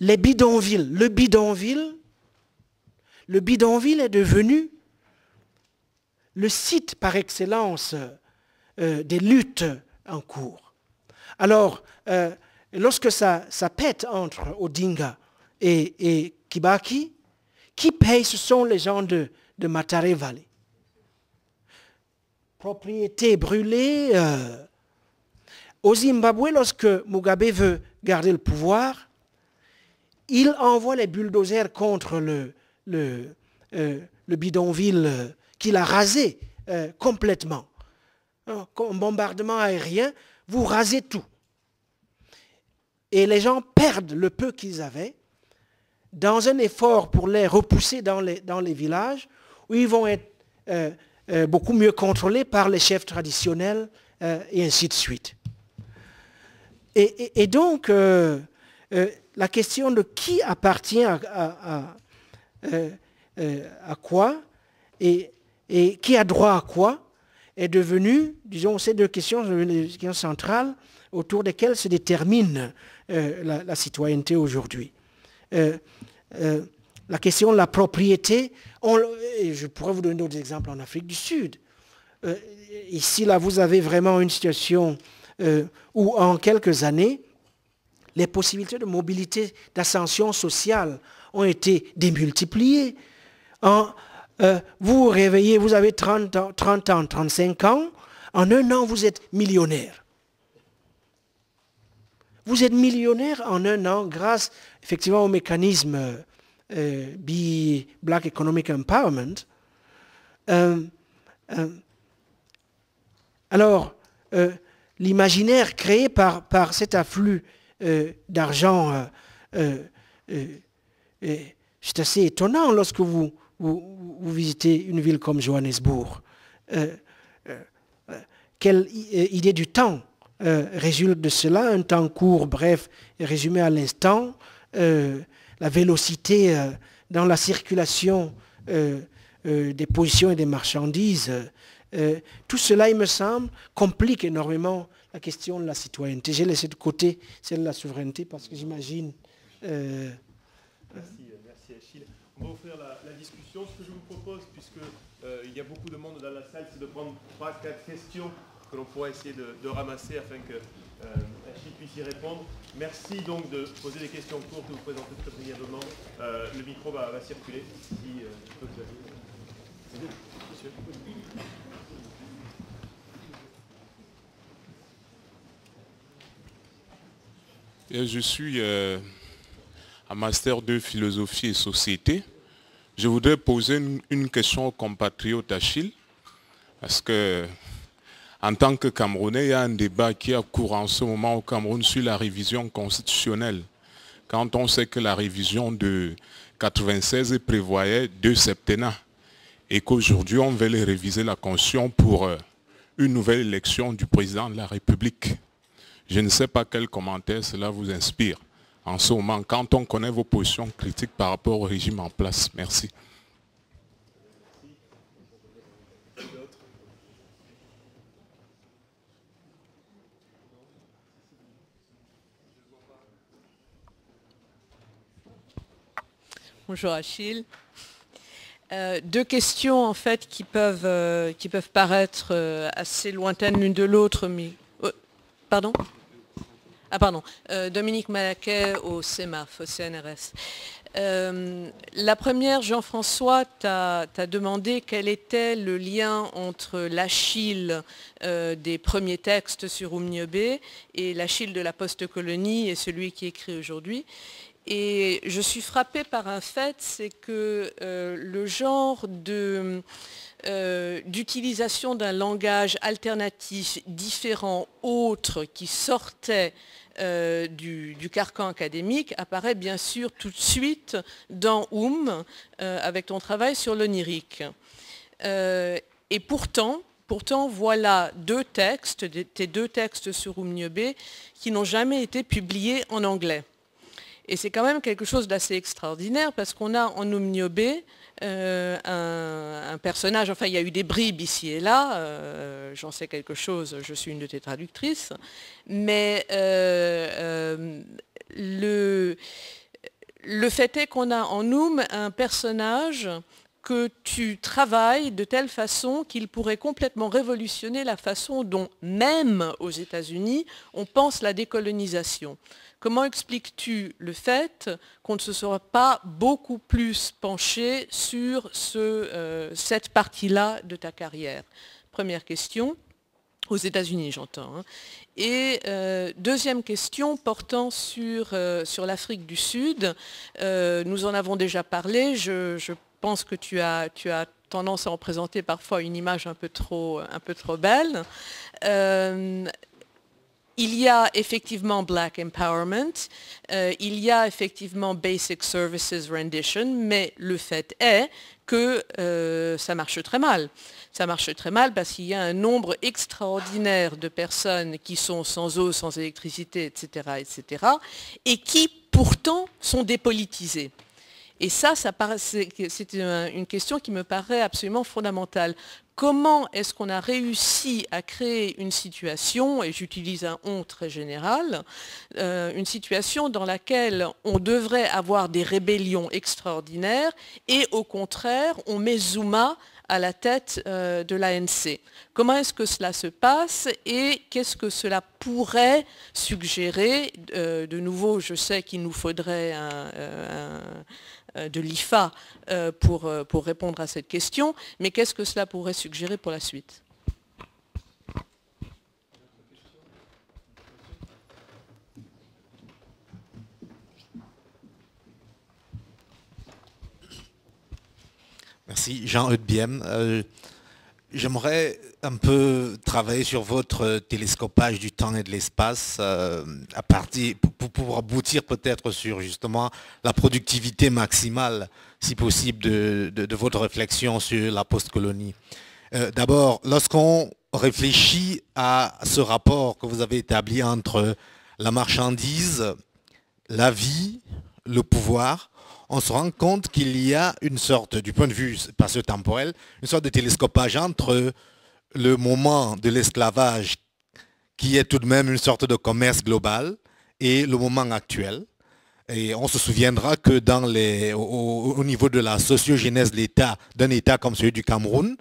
les bidonvilles, le bidonville, le bidonville est devenu le site par excellence des luttes en cours. Alors, euh, lorsque ça, pète entre Odinga et, Kibaki, qui paye Ce sont les gens de, de Matare Valley. Propriété brûlée. Euh, au Zimbabwe, lorsque Mugabe veut garder le pouvoir, il envoie les bulldozers contre le, le, euh, bidonville qu'il a rasé complètement. Un hein, bombardement aérien, vous rasez tout. Et les gens perdent le peu qu'ils avaient dans un effort pour les repousser dans les, dans les villages où ils vont être euh, euh, beaucoup mieux contrôlés par les chefs traditionnels euh, et ainsi de suite. Et, donc, la question de qui appartient à, quoi et, qui a droit à quoi est devenue, disons, ces deux questions questions centrales autour desquelles se détermine euh, la, citoyenneté aujourd'hui. Euh, euh, la question de la propriété, je pourrais vous donner d'autres exemples en Afrique du Sud. ici, là, vous avez vraiment une situation où en quelques années, les possibilités de mobilité, d'ascension sociale ont été démultipliées. En, vous vous réveillez, vous avez ans, 30 ans, 35 ans, en un an, vous êtes millionnaire. Vous êtes millionnaire en un an grâce effectivement au mécanisme euh, Black Economic Empowerment. Euh, euh, alors, l'imaginaire créé par, par cet afflux d'argent, c'est assez étonnant lorsque vous, vous, vous, visitez une ville comme Johannesburg. quelle idée du temps euh, résulte de cela un temps court, bref, résumé à l'instant, euh, la vélocité euh, dans la circulation des positions et des marchandises. tout cela, il me semble, complique énormément la question de la citoyenneté. J'ai laissé de côté celle de la souveraineté parce que j'imagine... merci, merci Achille. On va ouvrir la, discussion. Ce que je vous propose, puisqu'il il y a beaucoup de monde dans la salle, c'est de prendre trois, quatre questions que l'on pourra essayer de, ramasser afin que Achille euh, puisse y répondre. Merci donc de poser des questions courtes, que vous présenter très brièvement. Euh, le micro va, circuler. Si, euh, vous Je suis euh, un master de philosophie et société. Je voudrais poser une, question au compatriote Achille, parce que en tant que Camerounais, il y a un débat qui a cours en ce moment au Cameroun sur la révision constitutionnelle. Quand on sait que la révision de 96 prévoyait deux septennats et qu'aujourd'hui on veut réviser la Constitution pour euh, une nouvelle élection du président de la République. Je ne sais pas quel commentaire cela vous inspire en ce moment, quand on connaît vos positions critiques par rapport au régime en place. Merci. Bonjour Achille. Euh, deux questions en fait qui peuvent, euh, qui peuvent paraître euh, assez lointaines l'une de l'autre, mais... pardon Ah pardon, Dominique Malaquet au CMAF, au CNRS. la première, Jean-François, t'as demandé quel était le lien entre l'Achille des premiers textes sur Oumniobé et l'Achille de la post-colonie et celui qui écrit aujourd'hui. Et je suis frappée par un fait, c'est que euh, le genre euh, d'utilisation d'un langage alternatif, différent, autre, qui sortait euh, du, carcan académique apparaît bien sûr tout de suite dans Oum, avec ton travail sur l'onirique. et pourtant, Pourtant, voilà deux textes, tes deux textes sur Oumniobé, qui n'ont jamais été publiés en anglais. Et c'est quand même quelque chose d'assez extraordinaire parce qu'on a en Omniobé euh, un, personnage, enfin il y a eu des bribes ici et là, euh, j'en sais quelque chose, je suis une de tes traductrices, mais euh, le, le, fait est qu'on a en Oum un personnage que tu travailles de telle façon qu'il pourrait complètement révolutionner la façon dont même aux États-Unis on pense la décolonisation. Comment expliques-tu le fait qu'on ne se soit pas beaucoup plus penché sur euh, cette partie-là de ta carrière Première question, aux États-Unis j'entends. Hein. Et euh, deuxième question portant sur, euh, l'Afrique du Sud. nous en avons déjà parlé. Je, pense que tu as, tendance à en présenter parfois une image un peu trop belle il y a effectivement Black Empowerment, euh, il y a effectivement Basic Services Rendition, mais le fait est que euh, ça marche très mal. Ça marche très mal parce qu'il y a un nombre extraordinaire de personnes qui sont sans eau, sans électricité, etc., etc., et qui pourtant sont dépolitisées. Et ça, ça c'est une question qui me paraît absolument fondamentale comment est-ce qu'on a réussi à créer une situation, et j'utilise un on très général, euh, une situation dans laquelle on devrait avoir des rébellions extraordinaires et au contraire, on met Zuma à la tête euh, de l'ANC. Comment est-ce que cela se passe et qu'est-ce que cela pourrait suggérer euh, De nouveau, je sais qu'il nous faudrait un euh, de l'IFA euh, pour, euh, pour répondre à cette question, mais qu'est-ce que cela pourrait suggérer pour la suite Merci. Jean Eudbiem. Euh, J'aimerais un peu travailler sur votre euh, télescopage du temps et de l'espace euh, à partir pour, pouvoir aboutir peut-être sur justement la productivité maximale, si possible, de, votre réflexion sur la post-colonie. Euh, d'abord, lorsqu'on réfléchit à ce rapport que vous avez établi entre la marchandise, la vie, le pouvoir, on se rend compte qu'il y a une sorte, du point de vue pas ce temporel, une sorte de télescopage entre le moment de l'esclavage, qui est tout de même une sorte de commerce global, et le moment actuel. Et on se souviendra que au, niveau de la sociogénèse l'État, d'un État comme celui du Cameroun,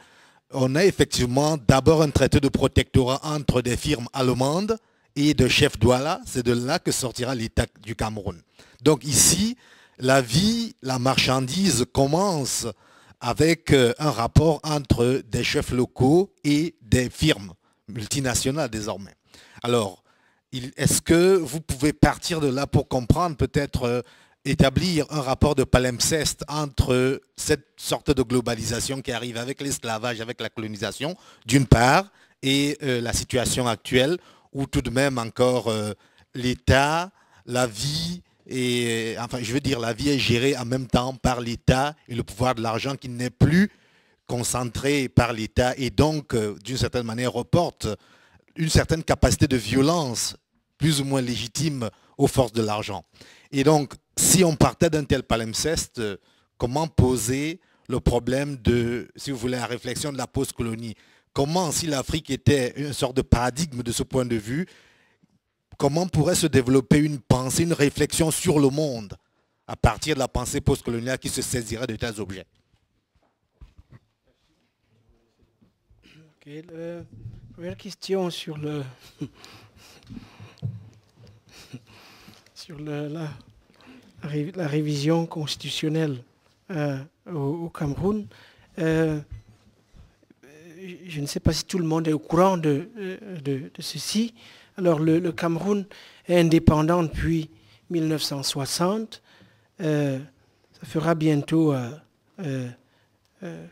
on a effectivement d'abord un traité de protectorat entre des firmes allemandes et de chefs douala. C'est de là que sortira l'État du Cameroun. Donc ici, la vie, la marchandise commence avec euh, un rapport entre des chefs locaux et des firmes multinationales désormais. Alors, est-ce que vous pouvez partir de là pour comprendre, peut-être euh, établir un rapport de palimpseste entre cette sorte de globalisation qui arrive avec l'esclavage, avec la colonisation, d'une part, et euh, la situation actuelle, où tout de même encore l'État, la vie, et euh, enfin, je veux dire, la vie est gérée en même temps par l'État et le pouvoir de l'argent qui n'est plus concentré par l'État et donc, euh, d'une certaine manière, reporte une certaine capacité de violence plus ou moins légitime aux forces de l'argent. Et donc, si on partait d'un tel palimpseste, euh, comment poser le problème de, si vous voulez, la réflexion de la post-colonie Comment, si l'Afrique était une sorte de paradigme de ce point de vue, comment pourrait se développer une pensée, une réflexion sur le monde à partir de la pensée postcoloniale qui se saisira de tels objets Première question sur le sur la, révision constitutionnelle euh, au, Cameroun. Euh, je ne sais pas si tout le monde est au courant de euh, ceci. Alors le, Cameroun est indépendant depuis 1960. Euh, ça fera bientôt, euh, euh,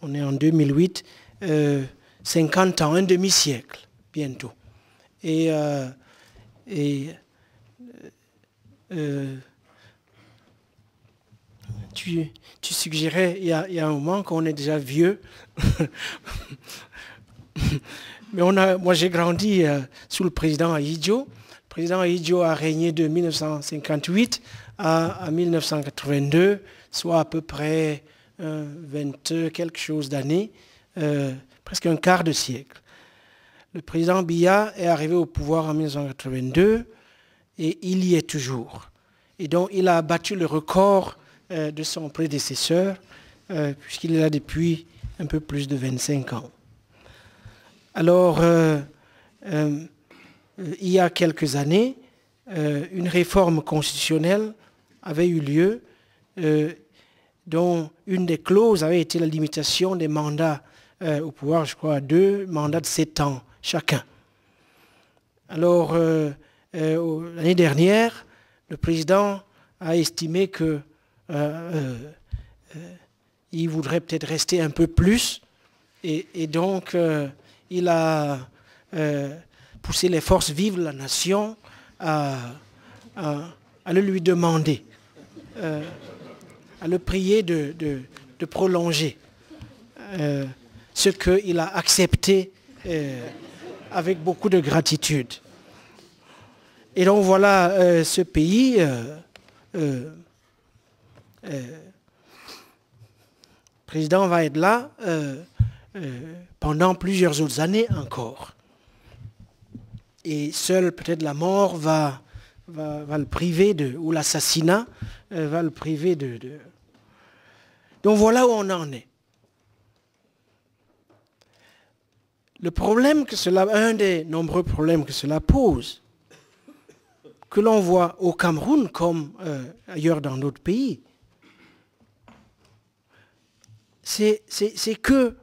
on est en 2008, 50 ans, un demi-siècle bientôt. Et, tu, suggérais il il y a un moment qu'on est déjà vieux. Mais moi, j'ai grandi euh, sous le président Aïdjo. Le président Aïdjo a régné de 1958 à, 1982, soit à peu près 20 euh, quelque chose d'années, euh, presque un quart de siècle. Le président Biya est arrivé au pouvoir en 1982 et il y est toujours. Et donc, il a battu le record de son prédécesseur, puisqu'il est là depuis un peu plus de 25 ans. Alors, euh, euh, il y a quelques années, euh, une réforme constitutionnelle avait eu lieu, dont une des clauses avait été la limitation des mandats au pouvoir, je crois, à deux mandats de sept ans chacun. Alors, l'année dernière, le président a estimé qu'il voudrait peut-être rester un peu plus. Et, donc, il a euh, poussé les forces vives de la nation à, le lui demander, euh, à le prier de, prolonger euh, ce qu'il a accepté avec beaucoup de gratitude. Et donc voilà ce pays président va être là, pendant plusieurs autres années encore. Et seule peut-être la mort va, va, le priver de, ou l'assassinat euh, va le priver de, Donc voilà où on en est. Le problème que cela, un des nombreux problèmes que cela pose, que l'on voit au Cameroun comme euh, ailleurs dans d'autres pays, c'est que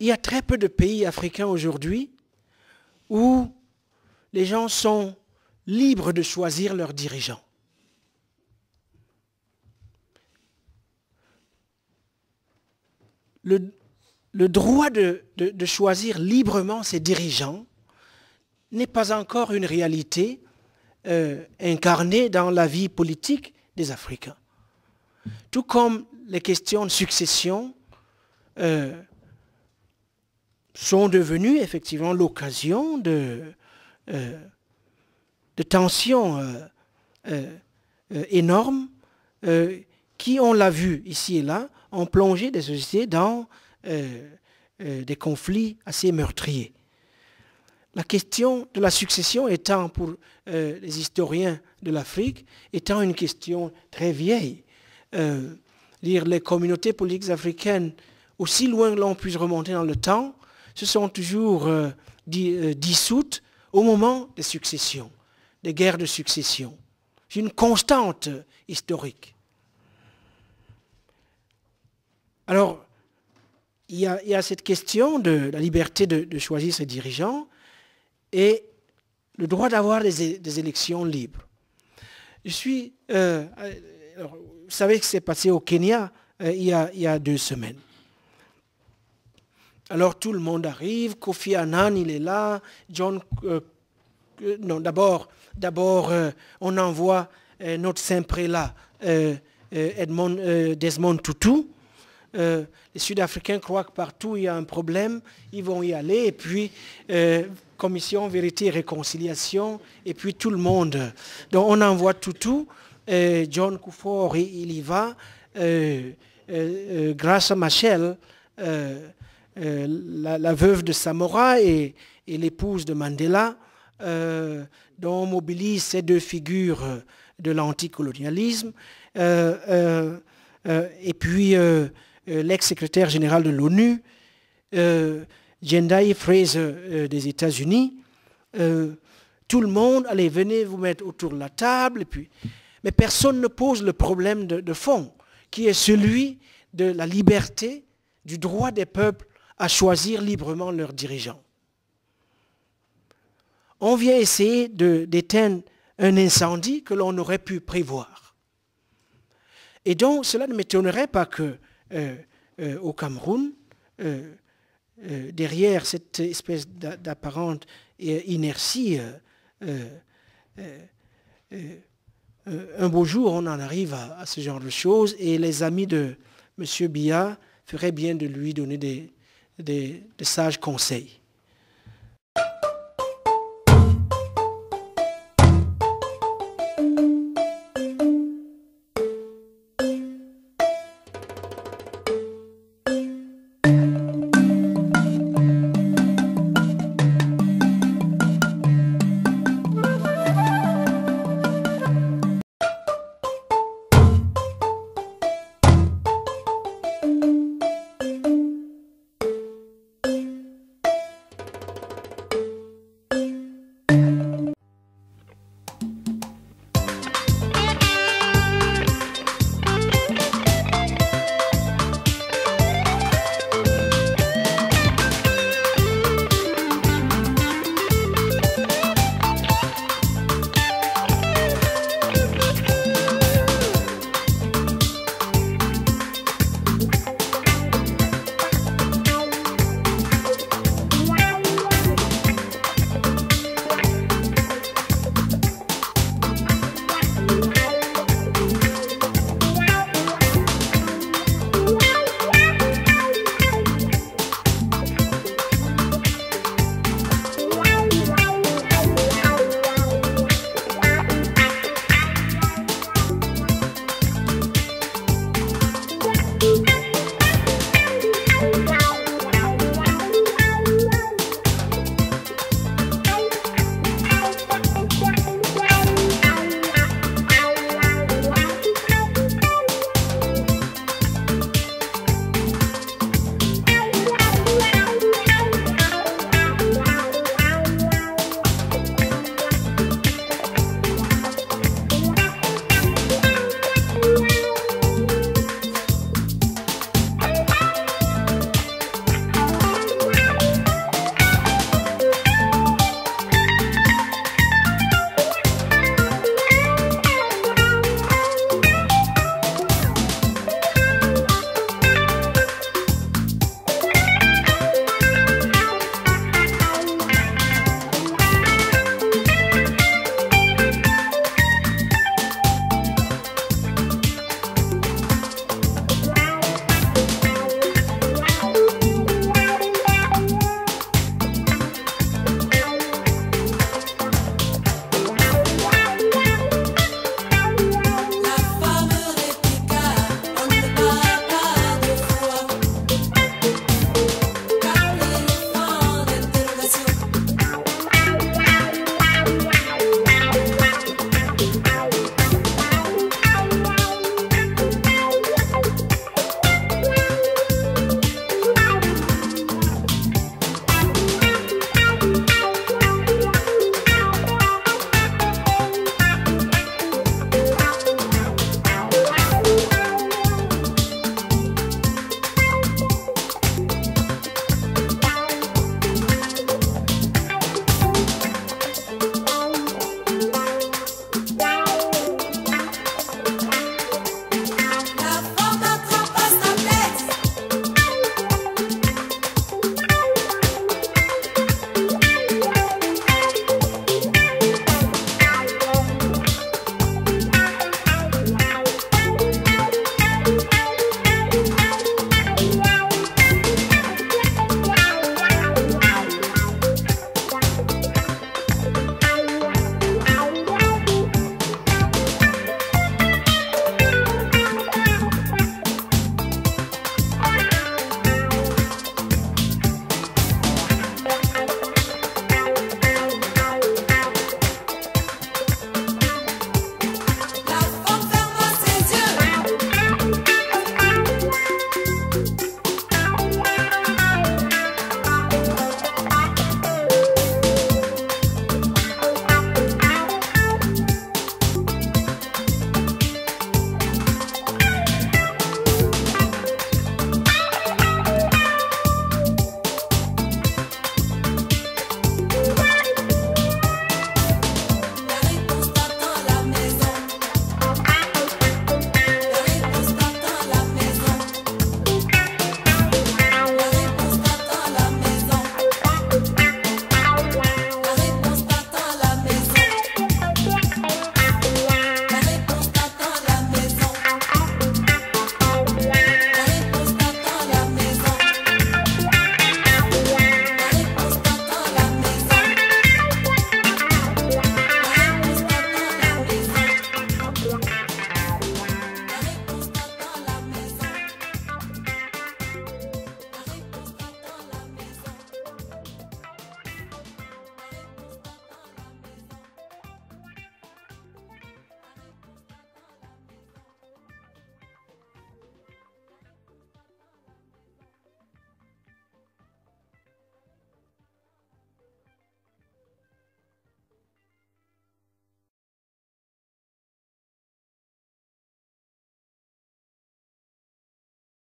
il y a très peu de pays africains aujourd'hui où les gens sont libres de choisir leurs dirigeants. Le, droit de, choisir librement ses dirigeants n'est pas encore une réalité euh, incarnée dans la vie politique des Africains. Tout comme les questions de succession euh, sont devenus effectivement l'occasion de, euh, de tensions euh, euh, énormes qui, on l'a vu ici et là, ont plongé des sociétés dans des conflits assez meurtriers. La question de la succession étant, pour les historiens de l'Afrique, étant une question très vieille. les communautés politiques africaines, aussi loin que l'on puisse remonter dans le temps, se sont toujours euh, euh, dissoutes au moment des successions, des guerres de succession. C'est une constante historique. Alors, il y, a, cette question de la liberté de, choisir ses dirigeants et le droit d'avoir des, élections libres. Je suis, euh, vous savez ce qui s'est passé au Kenya il, y a, deux semaines. Alors tout le monde arrive, Kofi Annan, il est là, John... Euh, euh, non, d'abord, d'abord euh, on envoie notre saint-prélat, Edmond Desmond Tutu. les Sud-Africains croient que partout il y a un problème, ils vont y aller, et puis commission vérité et réconciliation, et puis tout le monde. Donc on envoie Tutu, John Kufor, il, il y va, grâce à Machel, euh, la, veuve de Samora et, l'épouse de Mandela, euh, dont on mobilise ces deux figures de l'anticolonialisme. Euh, et puis l'ex-secrétaire général de l'ONU, Jendai Fraser des États-Unis. tout le monde, allez, venez vous mettre autour de la table. puis, mais personne ne pose le problème de fond, qui est celui de la liberté, du droit des peuples à choisir librement leurs dirigeants. On vient essayer d'éteindre un incendie que l'on aurait pu prévoir. Et donc, cela ne m'étonnerait pas que euh, euh, au Cameroun, euh, derrière cette espèce d'apparente inertie, un beau jour, on en arrive à, à, ce genre de choses et les amis de M. Biya feraient bien de lui donner des, des, sages conseils.